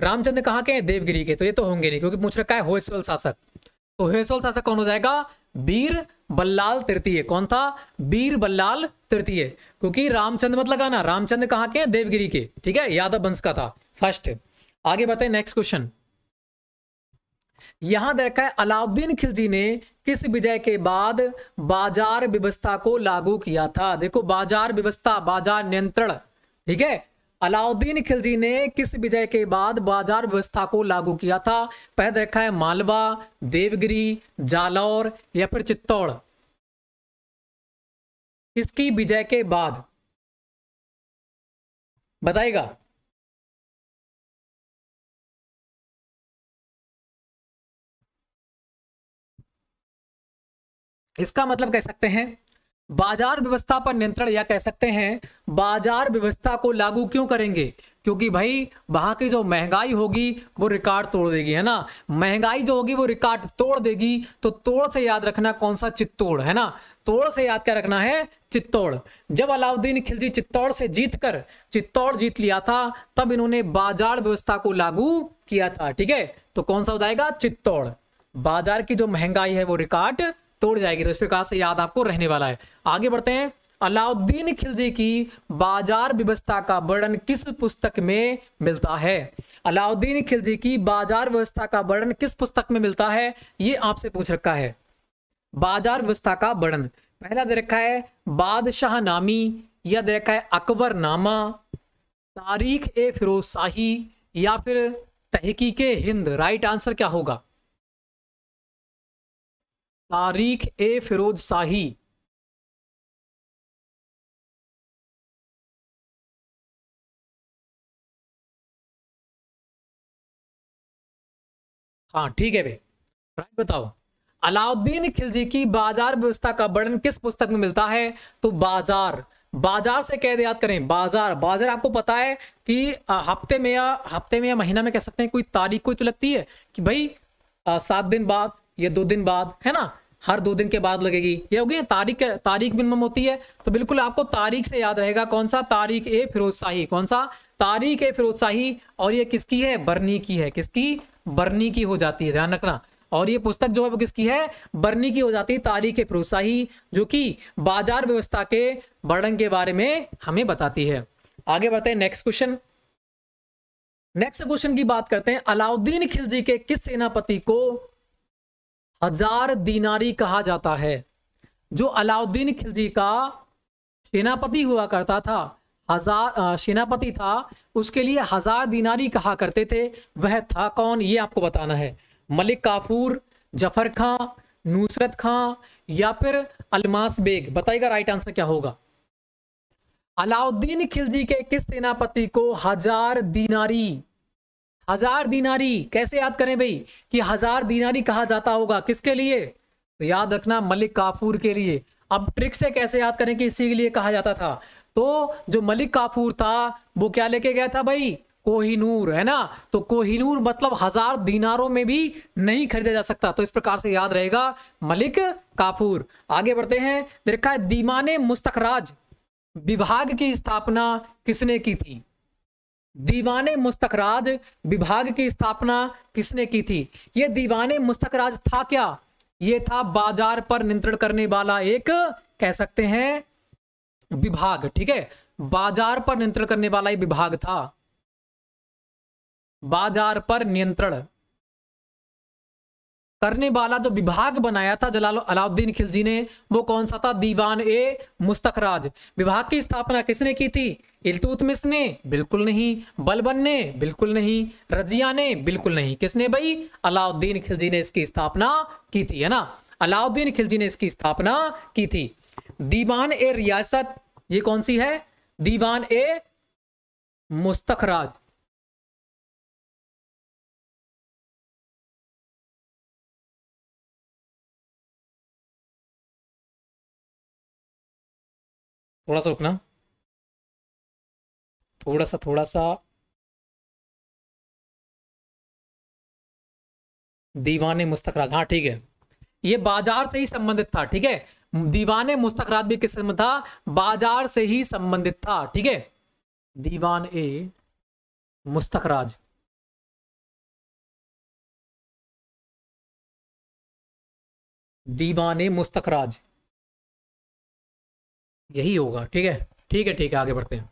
रामचंद्र कहाँ के हैं देवगिरी के तो ये तो होंगे नहीं क्योंकि पूछ रखा है होयसल शासक तो होयसल शासक कौन हो जाएगा वीर बल्लाल तृतीय कौन था वीर बल्लाल तृतीय क्योंकि रामचंद्र मत लगाना रामचंद्र कहाँ के हैं देवगिरी के ठीक है यादव वंश का था फर्स्ट आगे बताए नेक्स्ट क्वेश्चन यहां देखा है अलाउद्दीन खिलजी ने किस विजय के बाद बाजार व्यवस्था को लागू किया था देखो बाजार व्यवस्था बाजार नियंत्रण ठीक है अलाउद्दीन खिलजी ने किस विजय के बाद बाजार व्यवस्था को लागू किया था पहले रखा तो है मालवा देवगिरी जालौर या फिर चित्तौड़ किसकी विजय के बाद बताएगा इसका मतलब कह सकते हैं बाजार व्यवस्था पर नियंत्रण या कह सकते हैं बाजार व्यवस्था को लागू क्यों करेंगे क्योंकि भाई वहां की जो महंगाई होगी वो रिकॉर्ड तोड़ देगी है ना महंगाई जो होगी वो रिकॉर्ड तोड़ देगी तो तोड़ से याद रखना कौन सा चित्तौड़ है ना तोड़ से याद क्या रखना है चित्तौड़ जब अलाउद्दीन खिलजी चित्तौड़ से जीतकर चित्तौड़ जीत लिया था तब इन्होंने बाजार व्यवस्था को लागू किया था ठीक है तो कौन सा हो जाएगा चित्तौड़ बाजार की जो महंगाई है वो रिकॉर्ड तोड़ जाएगी तो इस प्रकार से याद आपको रहने वाला है आगे बढ़ते हैं अलाउद्दीन खिलजी की बाजार व्यवस्था का वर्णन किस पुस्तक में मिलता है अलाउद्दीन खिलजी की बाजार व्यवस्था का वर्णन किस पुस्तक में मिलता है ये आपसे पूछ रखा है बाजार व्यवस्था का वर्णन पहला दे रखा है बादशाह नामी या दे रखा है अकबर नामा तारीख ए फिरोज शाही या फिर तहकीके हिंद राइट आंसर क्या होगा तारीख
ए फिरोज शाही
हाँ ठीक है भाई राइट बताओ अलाउद्दीन खिलजी की बाजार व्यवस्था का वर्णन किस पुस्तक में मिलता है तो बाजार बाजार से कैद याद करें बाजार बाजार आपको पता है कि हफ्ते में या हफ्ते में या महीना में कह सकते हैं कोई तारीख कोई तो लगती है कि भाई सात दिन बाद ये दो दिन बाद है ना हर दो दिन के बाद लगेगी ये होगी ना तारीख तारीख मिनिमम होती है तो बिल्कुल आपको तारीख से याद रहेगा कौन सा तारीख ए फिरोज कौन सा तारीख ए फिरोज और ये किसकी है बर्नी की है किसकी बर्नी की हो जाती है ध्यान रखना और ये पुस्तक जो है वो किसकी है बर्नी की हो जाती है तारीख ए प्रोत्साही जो कि बाजार व्यवस्था के वर्णन के बारे में हमें बताती है आगे बढ़ते हैं नेक्स्ट क्वेश्चन नेक्स्ट क्वेश्चन की बात करते हैं अलाउद्दीन खिलजी के किस सेनापति को हजार दीनारी कहा जाता है जो अलाउद्दीन खिलजी का सेनापति हुआ करता था हजार सेनापति था उसके लिए हजार दीनारी कहा करते थे वह था कौन ये आपको बताना है मलिक काफूर जफर खां नुसरत खां या फिर अलमास बेग बताइएगा राइट आंसर क्या होगा अलाउद्दीन खिलजी के किस सेनापति को हजार दीनारी हजार दीनारी कैसे याद करें भाई कि हजार दीनारी कहा जाता होगा किसके लिए तो याद रखना मलिक काफूर के लिए अब ट्रिक से कैसे याद करें कि इसी के लिए कहा जाता था तो जो मलिक काफूर था वो क्या लेके गया था भाई कोहिनूर है ना तो कोहिनूर मतलब हजार दीनारों में भी नहीं खरीदा जा सकता तो इस प्रकार से याद रहेगा मलिक काफूर आगे बढ़ते हैं देखा है दीमाने मुस्तकराज विभाग की स्थापना किसने की थी दीवाने मुस्तकराज विभाग की स्थापना किसने की थी यह दीवाने मुस्तकराज था क्या ये था बाजार पर नियंत्रण करने वाला एक कह सकते हैं विभाग ठीक है बाजार पर नियंत्रण करने वाला ये विभाग था बाजार पर नियंत्रण करने वाला जो विभाग बनाया था जलाल अलाउद्दीन खिलजी ने वो कौन सा था दीवान ए मुस्तखराज विभाग की स्थापना किसने की थी इलतुतमिस ने बिल्कुल नहीं बलबन ने बिल्कुल नहीं रजिया ने बिल्कुल नहीं किसने भाई अलाउद्दीन खिलजी ने इसकी स्थापना की थी है ना अलाउद्दीन खिलजी ने इसकी स्थापना की थी दीवान ए रियासत ये कौन सी है दीवान ए मुस्तखराज
थोड़ा सा रुकना थोड़ा सा थोड़ा सा
दीवाने मुस्तकराज हाँ ठीक है ये बाजार से ही संबंधित था ठीक है दीवाने मुस्तकराज भी किस में था बाजार से ही संबंधित था ठीक है दीवान ए मुस्तकराज
दीवाने मुस्तकराज यही होगा ठीक है ठीक है ठीक है आगे बढ़ते
हैं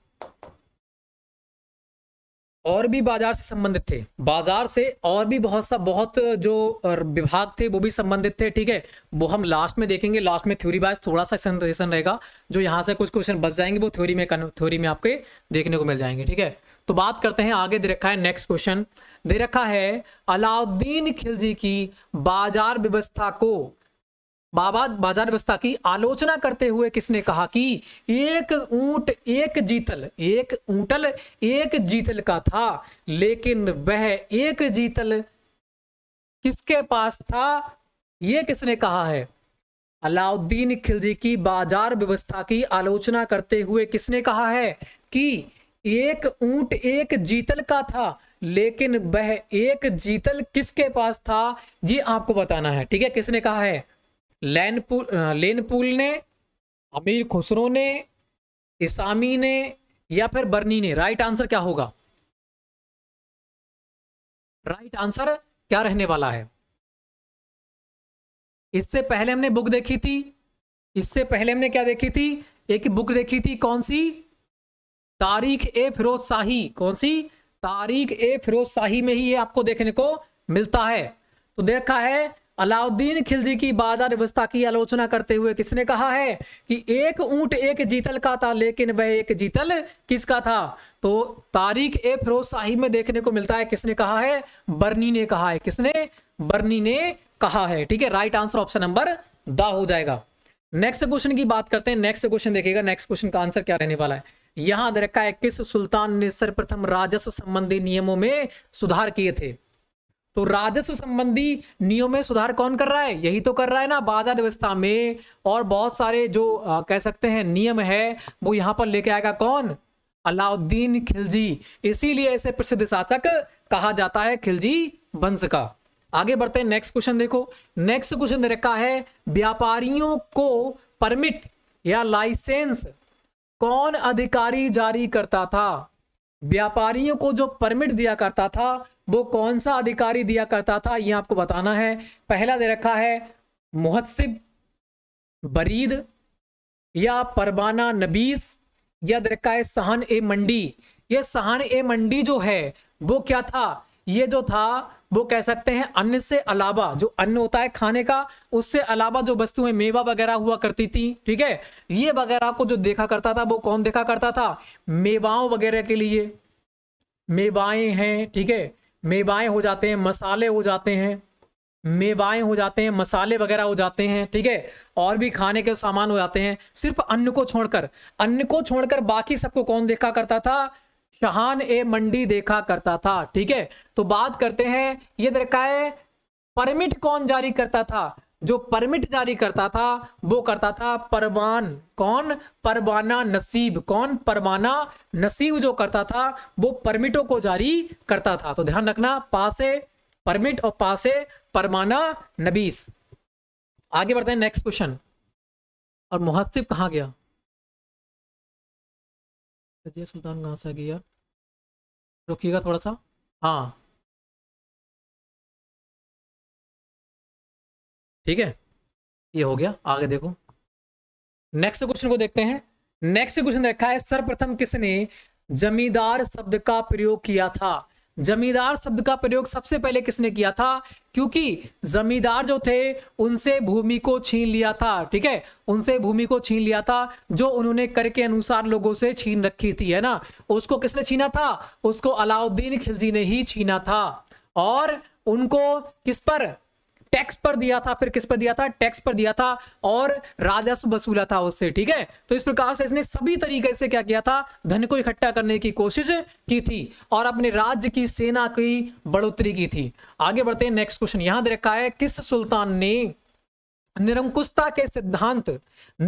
और भी बाजार से संबंधित थे बाजार से और भी बहुत सा बहुत जो विभाग थे वो भी संबंधित थे ठीक है वो हम लास्ट में देखेंगे लास्ट में थ्योरी वाइज थोड़ा सा रहेगा जो यहाँ से कुछ क्वेश्चन बच जाएंगे वो थ्योरी में थ्योरी में आपके देखने को मिल जाएंगे ठीक है तो बात करते हैं आगे दे रखा है नेक्स्ट क्वेश्चन दे रखा है अलाउद्दीन खिलजी की बाजार व्यवस्था को बाबा बाजार व्यवस्था की आलोचना करते हुए किसने कहा कि एक ऊंट एक जीतल एक ऊंटल एक जीतल का था लेकिन वह एक जीतल किसके पास था यह किसने कहा है अलाउद्दीन खिलजी की बाजार व्यवस्था की आलोचना करते हुए किसने कहा है कि एक ऊंट एक जीतल का था लेकिन वह एक जीतल किसके पास था ये आपको बताना है ठीक है किसने कहा है लैनपुल लेनपुल ने अमीर खुसरो ने इसामी ने या फिर बर्नी ने राइट आंसर क्या होगा राइट आंसर क्या रहने वाला है इससे पहले हमने बुक देखी थी इससे पहले हमने क्या देखी थी एक बुक देखी थी कौन सी तारीख ए फिरोज शाही कौन सी तारीख ए फिरोज शाही में ही ये आपको देखने को मिलता है तो देखा है अलाउद्दीन खिलजी की बाजार व्यवस्था की आलोचना करते हुए किसने कहा है कि एक ऊंट एक जीतल का था लेकिन वह एक जीतल किसका था तो तारीख ए फिरोज साहिब में देखने को मिलता है किसने कहा है बर्नी ने कहा है किसने बर्नी ने कहा है ठीक है right answer option number D हो जाएगा नेक्स्ट क्वेश्चन की बात करते हैं नेक्स्ट क्वेश्चन देखिएगा नेक्स्ट क्वेश्चन का आंसर क्या रहने वाला है यहां रखा है किस सुल्तान ने सर्वप्रथम राजस्व संबंधी नियमों में सुधार किए थे तो राजस्व संबंधी नियम में सुधार कौन कर रहा है यही तो कर रहा है ना बाजार व्यवस्था में और बहुत सारे जो आ, कह सकते हैं नियम है वो यहां पर लेके आएगा कौन अलाउद्दीन खिलजी इसीलिए ऐसे प्रसिद्ध शासक कहा जाता है खिलजी वंश का आगे बढ़ते हैं नेक्स्ट क्वेश्चन देखो नेक्स्ट क्वेश्चन दे रखा है व्यापारियों को परमिट या लाइसेंस कौन अधिकारी जारी करता था व्यापारियों को जो परमिट दिया करता था वो कौन सा अधिकारी दिया करता था ये आपको बताना है पहला दे रखा है मुहसिब बरीद या परवाना नबीस या दे रखा है सहन ए मंडी ये सहन ए मंडी जो है वो क्या था ये जो था वो कह सकते हैं अन्न से अलावा जो अन्न होता है खाने का उससे अलावा जो वस्तुएं मेवा वगैरह हुआ करती थी ठीक है ये वगैरह को जो देखा करता था वो कौन देखा करता था मेवाओं वगैरह के लिए मेवाएं हैं ठीक है मेवाएं हो जाते हैं मसाले हो जाते हैं मेवाएं हो जाते हैं मसाले वगैरह हो जाते हैं ठीक है और भी खाने के सामान हो जाते हैं सिर्फ अन्न को छोड़कर अन्न को छोड़कर बाकी सबको कौन देखा करता था शहान ए मंडी देखा करता था ठीक है तो बात करते हैं ये दरकाए परमिट कौन जारी करता था जो परमिट जारी करता था वो करता था परवान कौन परवाना नसीब कौन परवाना नसीब जो करता था वो परमिटों को जारी करता था तो ध्यान रखना पासे परमिट और पासे परमाना नबीस आगे बढ़ते हैं नेक्स्ट क्वेश्चन
और मुहासिब कहाँ गया सुल्तान कहां से गया रुकिएगा थोड़ा सा हाँ ठीक है ये हो गया
आगे देखो नेक्स्ट क्वेश्चन को देखते हैं नेक्स्ट क्वेश्चन रखा है सर्वप्रथम किसने जमींदार शब्द का प्रयोग किया था जमींदार शब्द का प्रयोग सबसे पहले किसने किया था क्योंकि जमींदार जो थे उनसे भूमि को छीन लिया था ठीक है उनसे भूमि को छीन लिया था जो उन्होंने कर के अनुसार लोगों से छीन रखी थी है ना उसको किसने छीना था उसको अलाउद्दीन खिलजी ने ही छीना था और उनको किस पर टैक्स पर दिया था फिर किस पर दिया था टैक्स पर दिया था और राजस्व वसूला था उससे ठीक है तो इस प्रकार से इसने सभी तरीके से क्या किया था धन को इकट्ठा करने की कोशिश की थी और अपने राज्य की सेना की बढ़ोतरी की थी आगे बढ़ते हैं नेक्स्ट क्वेश्चन यहां देखा है किस सुल्तान ने निरंकुशता के सिद्धांत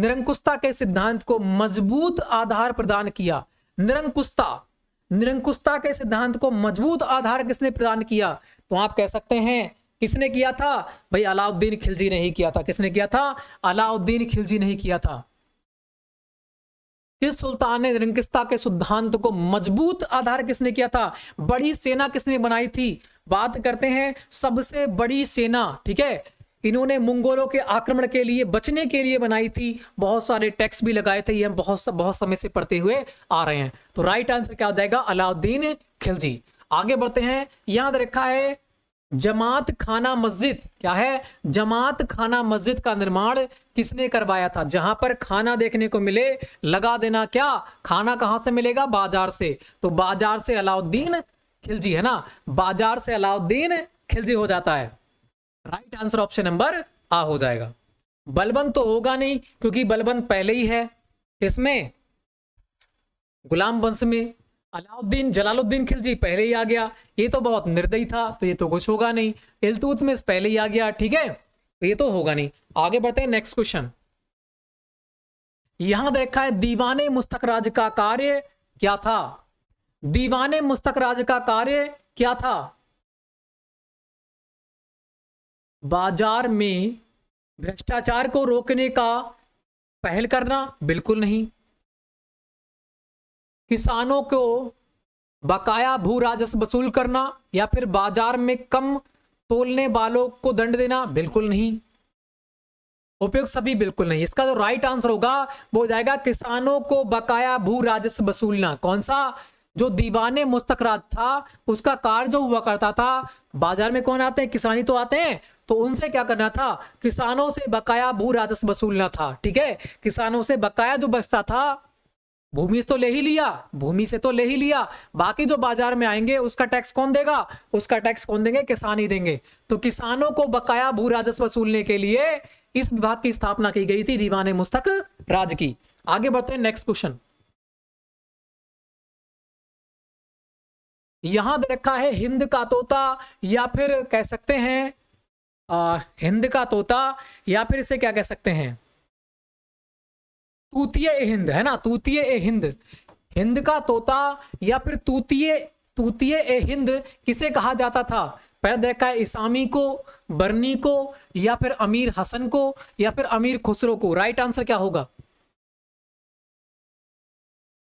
निरंकुशता के सिद्धांत को मजबूत आधार प्रदान किया निरंकुशता निरंकुशता के सिद्धांत को मजबूत आधार किसने प्रदान किया तो आप कह सकते हैं किसने किया था भाई अलाउद्दीन खिलजी ने ही किया था किसने किया था अलाउद्दीन खिलजी ने ही किया था किस सुल्तान ने रिंकिस्ता के सिद्धांत को मजबूत आधार किसने किया था बड़ी सेना किसने बनाई थी बात करते हैं सबसे बड़ी सेना ठीक है इन्होंने मुंगोलों के आक्रमण के लिए बचने के लिए बनाई थी बहुत सारे टैक्स भी लगाए थे ये हम बहुत बहुत समय से पढ़ते हुए आ रहे हैं तो राइट आंसर क्या हो जाएगा अलाउद्दीन खिलजी आगे बढ़ते हैं याद रखा है जमात खाना मस्जिद क्या है जमात खाना मस्जिद का निर्माण किसने करवाया था जहां पर खाना देखने को मिले लगा देना क्या खाना कहां से मिलेगा बाजार से तो बाजार से अलाउद्दीन खिलजी है ना बाजार से अलाउद्दीन खिलजी हो जाता है right answer option number A हो जाएगा बलबन तो होगा नहीं क्योंकि बलबन पहले ही है इसमें गुलाम वंश में अलाउद्दीन जलालुद्दीन खिलजी पहले ही आ गया ये तो बहुत निर्दयी था तो ये तो कुछ होगा नहीं इलतूत में पहले ही आ गया ठीक है तो ये तो होगा नहीं आगे बढ़ते हैं नेक्स्ट क्वेश्चन यहां देखा है दीवाने मुस्तक राज का कार्य क्या था दीवाने मुस्तक राज का कार्य क्या था
बाजार में भ्रष्टाचार को रोकने
का पहल करना बिल्कुल नहीं किसानों को बकाया भू राजस्व वसूल करना या फिर बाजार में कम तोलने वालों को दंड देना बिल्कुल नहीं उपयोग सभी बिल्कुल नहीं इसका जो तो राइट आंसर होगा वो हो जाएगा किसानों को बकाया भू राजस्व वसूलना कौन सा जो दीवाने मुस्तकरात था उसका कार्य जो हुआ करता था बाजार में कौन आते हैं किसानी तो आते हैं तो उनसे क्या करना था किसानों से बकाया भू राजस्व वसूलना था ठीक है किसानों से बकाया जो बचता था भूमि से तो ले ही लिया भूमि से तो ले ही लिया बाकी जो बाजार में आएंगे उसका टैक्स कौन देगा उसका टैक्स कौन देंगे किसान ही देंगे तो किसानों को बकाया भू राजस्व वसूलने के लिए इस विभाग की स्थापना की गई थी दीवाने मुस्तक राज की आगे बढ़ते हैं नेक्स्ट क्वेश्चन यहां दे रखा है हिंद का तोता या फिर कह सकते हैं आ, हिंद का तोता या फिर इसे क्या कह सकते हैं तूतीय हिंद है ना तूतीय ए हिंद हिंद का तोता या फिर तूतीय तूतीय ए हिंद किसे कहा जाता था पहले देखा है इसामी को बर्नी को या फिर अमीर हसन को या फिर अमीर खुसरो को राइट आंसर क्या होगा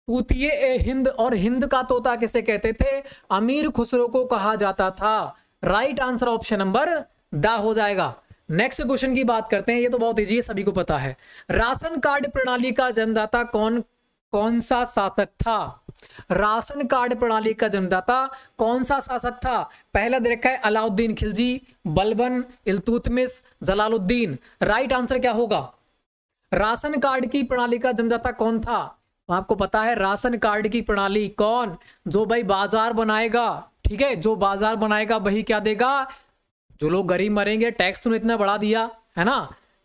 तूतीय ए हिंद और हिंद का तोता किसे कहते थे अमीर खुसरो को कहा जाता था राइट आंसर ऑप्शन नंबर दा हो जाएगा नेक्स्ट क्वेश्चन की बात करते हैं ये तो बहुत ईजी है सभी को पता है राशन कार्ड प्रणाली का जन्मदाता कौन कौन सा शासक था राशन कार्ड प्रणाली का जन्मदाता कौन सा शासक था पहला दे रखा है अलाउद्दीन खिलजी बलबन इलतुतमिस जलालुद्दीन राइट आंसर क्या होगा राशन कार्ड की प्रणाली का जन्मदाता कौन था तो आपको पता है राशन कार्ड की प्रणाली कौन जो भाई बाजार बनाएगा ठीक है जो बाजार बनाएगा वही क्या देगा जो लोग गरीब मरेंगे टैक्स तुमने इतना बढ़ा दिया है ना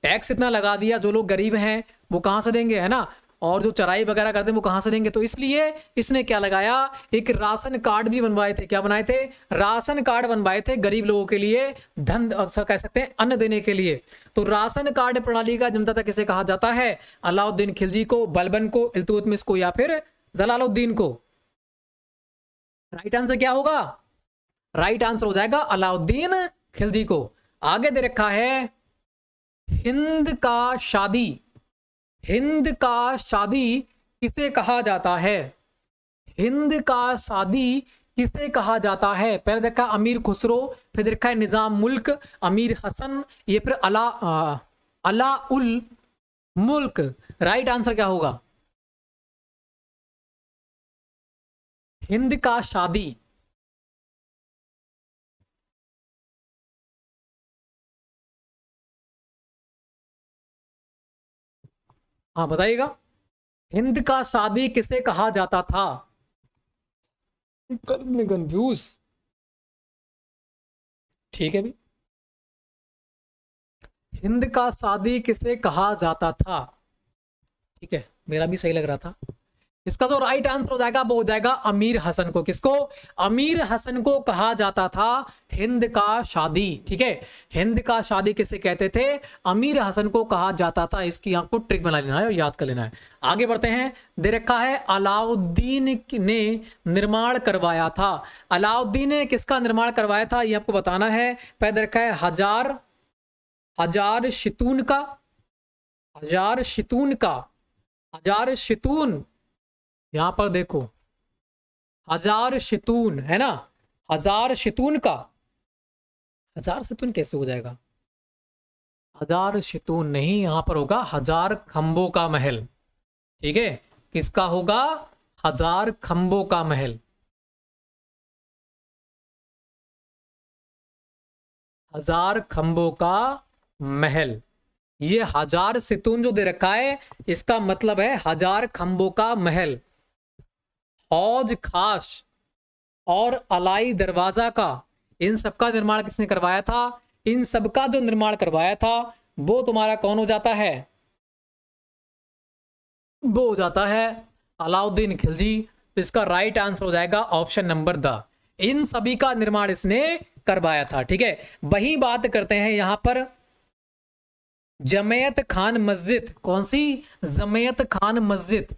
टैक्स इतना लगा दिया जो लोग गरीब हैं वो कहाँ से देंगे है ना और जो चराई वगैरह करते हैं वो कहाँ से देंगे तो इसलिए इसने क्या लगाया एक राशन कार्ड भी बनवाए थे क्या बनाए थे राशन कार्ड बनवाए थे गरीब लोगों के लिए धन कह सकते हैं अन्न देने के लिए तो राशन कार्ड प्रणाली का जनता तक किसे कहा जाता है अलाउद्दीन खिलजी को बलबन को इलतुतमिस को या फिर जलालुद्दीन को राइट आंसर क्या होगा राइट आंसर हो जाएगा अलाउद्दीन खिलजी को आगे दे रखा है हिंद का शादी हिंद का शादी किसे कहा जाता है हिंद का शादी किसे कहा जाता है पहले देखा अमीर खुसरो फिर देखा है निज़ाम मुल्क अमीर हसन ये फिर अला आ, अला उल मुल्क राइट आंसर क्या होगा
हिंद का शादी हाँ बताइएगा हिंद का शादी किसे कहा जाता था गर्द में कंफ्यूज
ठीक है भी हिंद का शादी किसे कहा जाता था ठीक है मेरा भी सही लग रहा था इसका जो राइट आंसर हो जाएगा वो हो जाएगा अमीर हसन को किसको अमीर हसन को कहा जाता था हिंद का शादी ठीक है हिंद का शादी किसे कहते थे अमीर हसन को कहा जाता था इसकी आपको ट्रिक बना लेना है और याद कर लेना है आगे बढ़ते हैं दे रखा है अलाउद्दीन ने निर्माण करवाया था अलाउद्दीन ने किसका निर्माण करवाया था ये आपको बताना है पहले रखा है हजार हजार शितून का हजार शितून का हजार शितून यहां पर देखो हजार शितून है ना हजार शितून का हजार शितून कैसे हो जाएगा हजार शितून नहीं यहां पर होगा हजार खम्बों का महल ठीक है किसका होगा हजार
खंबों का महल
हजार खंबों का महल ये हजार सितून जो दे रखा है इसका मतलब है हजार खम्बों का महल हौज खास और अलाई दरवाज़ा का इन सब का निर्माण किसने करवाया था इन सब का जो निर्माण करवाया था वो तुम्हारा कौन हो जाता है वो हो जाता है अलाउद्दीन खिलजी तो इसका राइट आंसर हो जाएगा ऑप्शन नंबर द इन सभी का निर्माण इसने करवाया था ठीक है वही बात करते हैं यहां पर जमयत खान मस्जिद कौन सी जमयत खान मस्जिद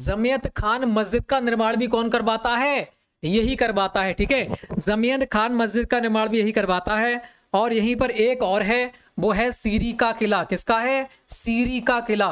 जमियत खान मस्जिद का निर्माण भी कौन करवाता है यही करवाता है ठीक है जमियत खान मस्जिद का निर्माण भी यही करवाता है और यहीं पर एक और है वो है सीरी का किला किसका है सीरी का किला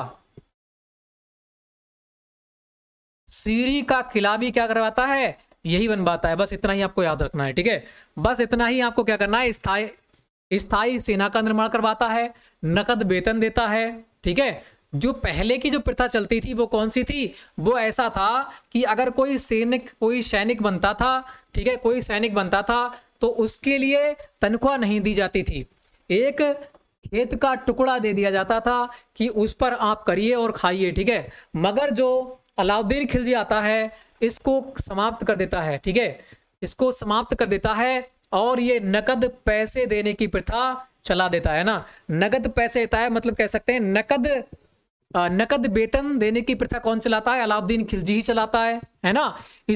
सीरी का किला भी क्या करवाता है यही बनवाता है बस इतना ही आपको याद रखना है ठीक है बस इतना ही आपको क्या करना है स्थायी स्थायी सेना का निर्माण करवाता है नकद वेतन देता है ठीक है जो पहले की जो प्रथा चलती थी वो कौन सी थी वो ऐसा था कि अगर कोई सैनिक कोई सैनिक बनता था ठीक है कोई सैनिक बनता था तो उसके लिए तनख्वाह नहीं दी जाती थी एक खेत का टुकड़ा दे दिया जाता था कि उस पर आप करिए और खाइए ठीक है मगर जो अलाउद्दीन खिलजी आता है इसको समाप्त कर देता है ठीक है इसको समाप्त कर देता है और ये नकद पैसे देने की प्रथा चला देता है ना नकद पैसे देता है मतलब कह सकते हैं नकद नकद वेतन देने की प्रथा कौन चलाता है अलाउद्दीन खिलजी ही चलाता है है ना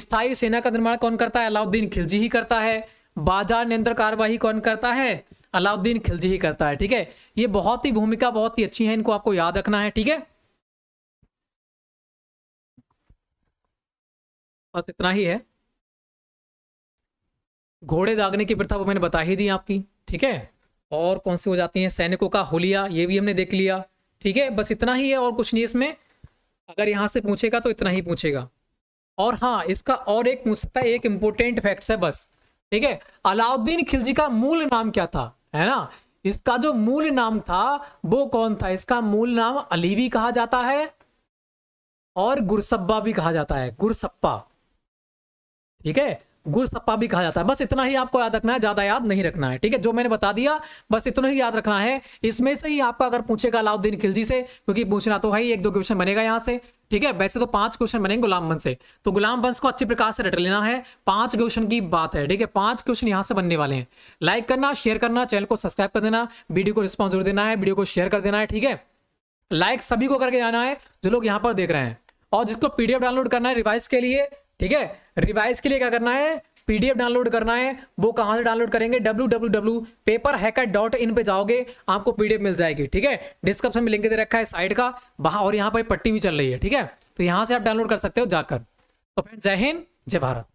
स्थायी सेना का निर्माण कौन करता है अलाउद्दीन खिलजी ही करता है बाजार नियंत्रण कार्यवाही कौन करता है अलाउद्दीन खिलजी ही करता है ठीक है ये बहुत ही भूमिका बहुत ही अच्छी है इनको आपको याद रखना है ठीक है
बस इतना ही है
घोड़े दागने की प्रथा वो मैंने बता ही दी आपकी ठीक है और कौन सी हो जाती है सैनिकों का होलिया ये भी हमने देख लिया ठीक है बस इतना ही है और कुछ नहीं इसमें अगर यहाँ से पूछेगा तो इतना ही पूछेगा और हाँ इसका और एक पूछ सकता है एक इम्पोर्टेंट फैक्ट है बस ठीक है अलाउद्दीन खिलजी का मूल नाम क्या था है ना इसका जो मूल नाम था वो कौन था इसका मूल नाम अली भी कहा जाता है और गुरसब्बा भी कहा जाता है गुरसप्पा ठीक है गुरसप्पा भी कहा जाता है बस इतना ही आपको याद रखना है ज्यादा याद नहीं रखना है ठीक है जो मैंने बता दिया बस इतना ही याद रखना है इसमें से ही आपका अगर पूछेगा अलाउद्दीन खिलजी से क्योंकि पूछना तो है एक दो क्वेश्चन बनेगा यहाँ से ठीक है वैसे तो पांच क्वेश्चन बनेंगे गुलाम वंश से तो गुलाम वंश को अच्छी प्रकार से रट लेना है पांच क्वेश्चन की बात है ठीक है पांच क्वेश्चन यहाँ से बनने वाले हैं लाइक करना शेयर करना चैनल को सब्सक्राइब कर देना वीडियो को रिस्पॉन्स जरूर देना है वीडियो को शेयर कर देना है ठीक है लाइक सभी को करके जाना है जो लोग यहाँ पर देख रहे हैं और जिसको पीडीएफ डाउनलोड करना है रिवाइज के लिए ठीक है रिवाइज के लिए क्या करना है पीडीएफ डाउनलोड करना है वो कहाँ से डाउनलोड करेंगे इन पे जाओगे आपको पीडीएफ मिल जाएगी ठीक है डिस्क्रिप्शन में लिंक दे रखा है साइड का वहां और यहाँ पर पट्टी भी चल रही है ठीक है तो यहाँ से आप डाउनलोड कर सकते हो जाकर तो फ्रेंड जय हिंद जय भारत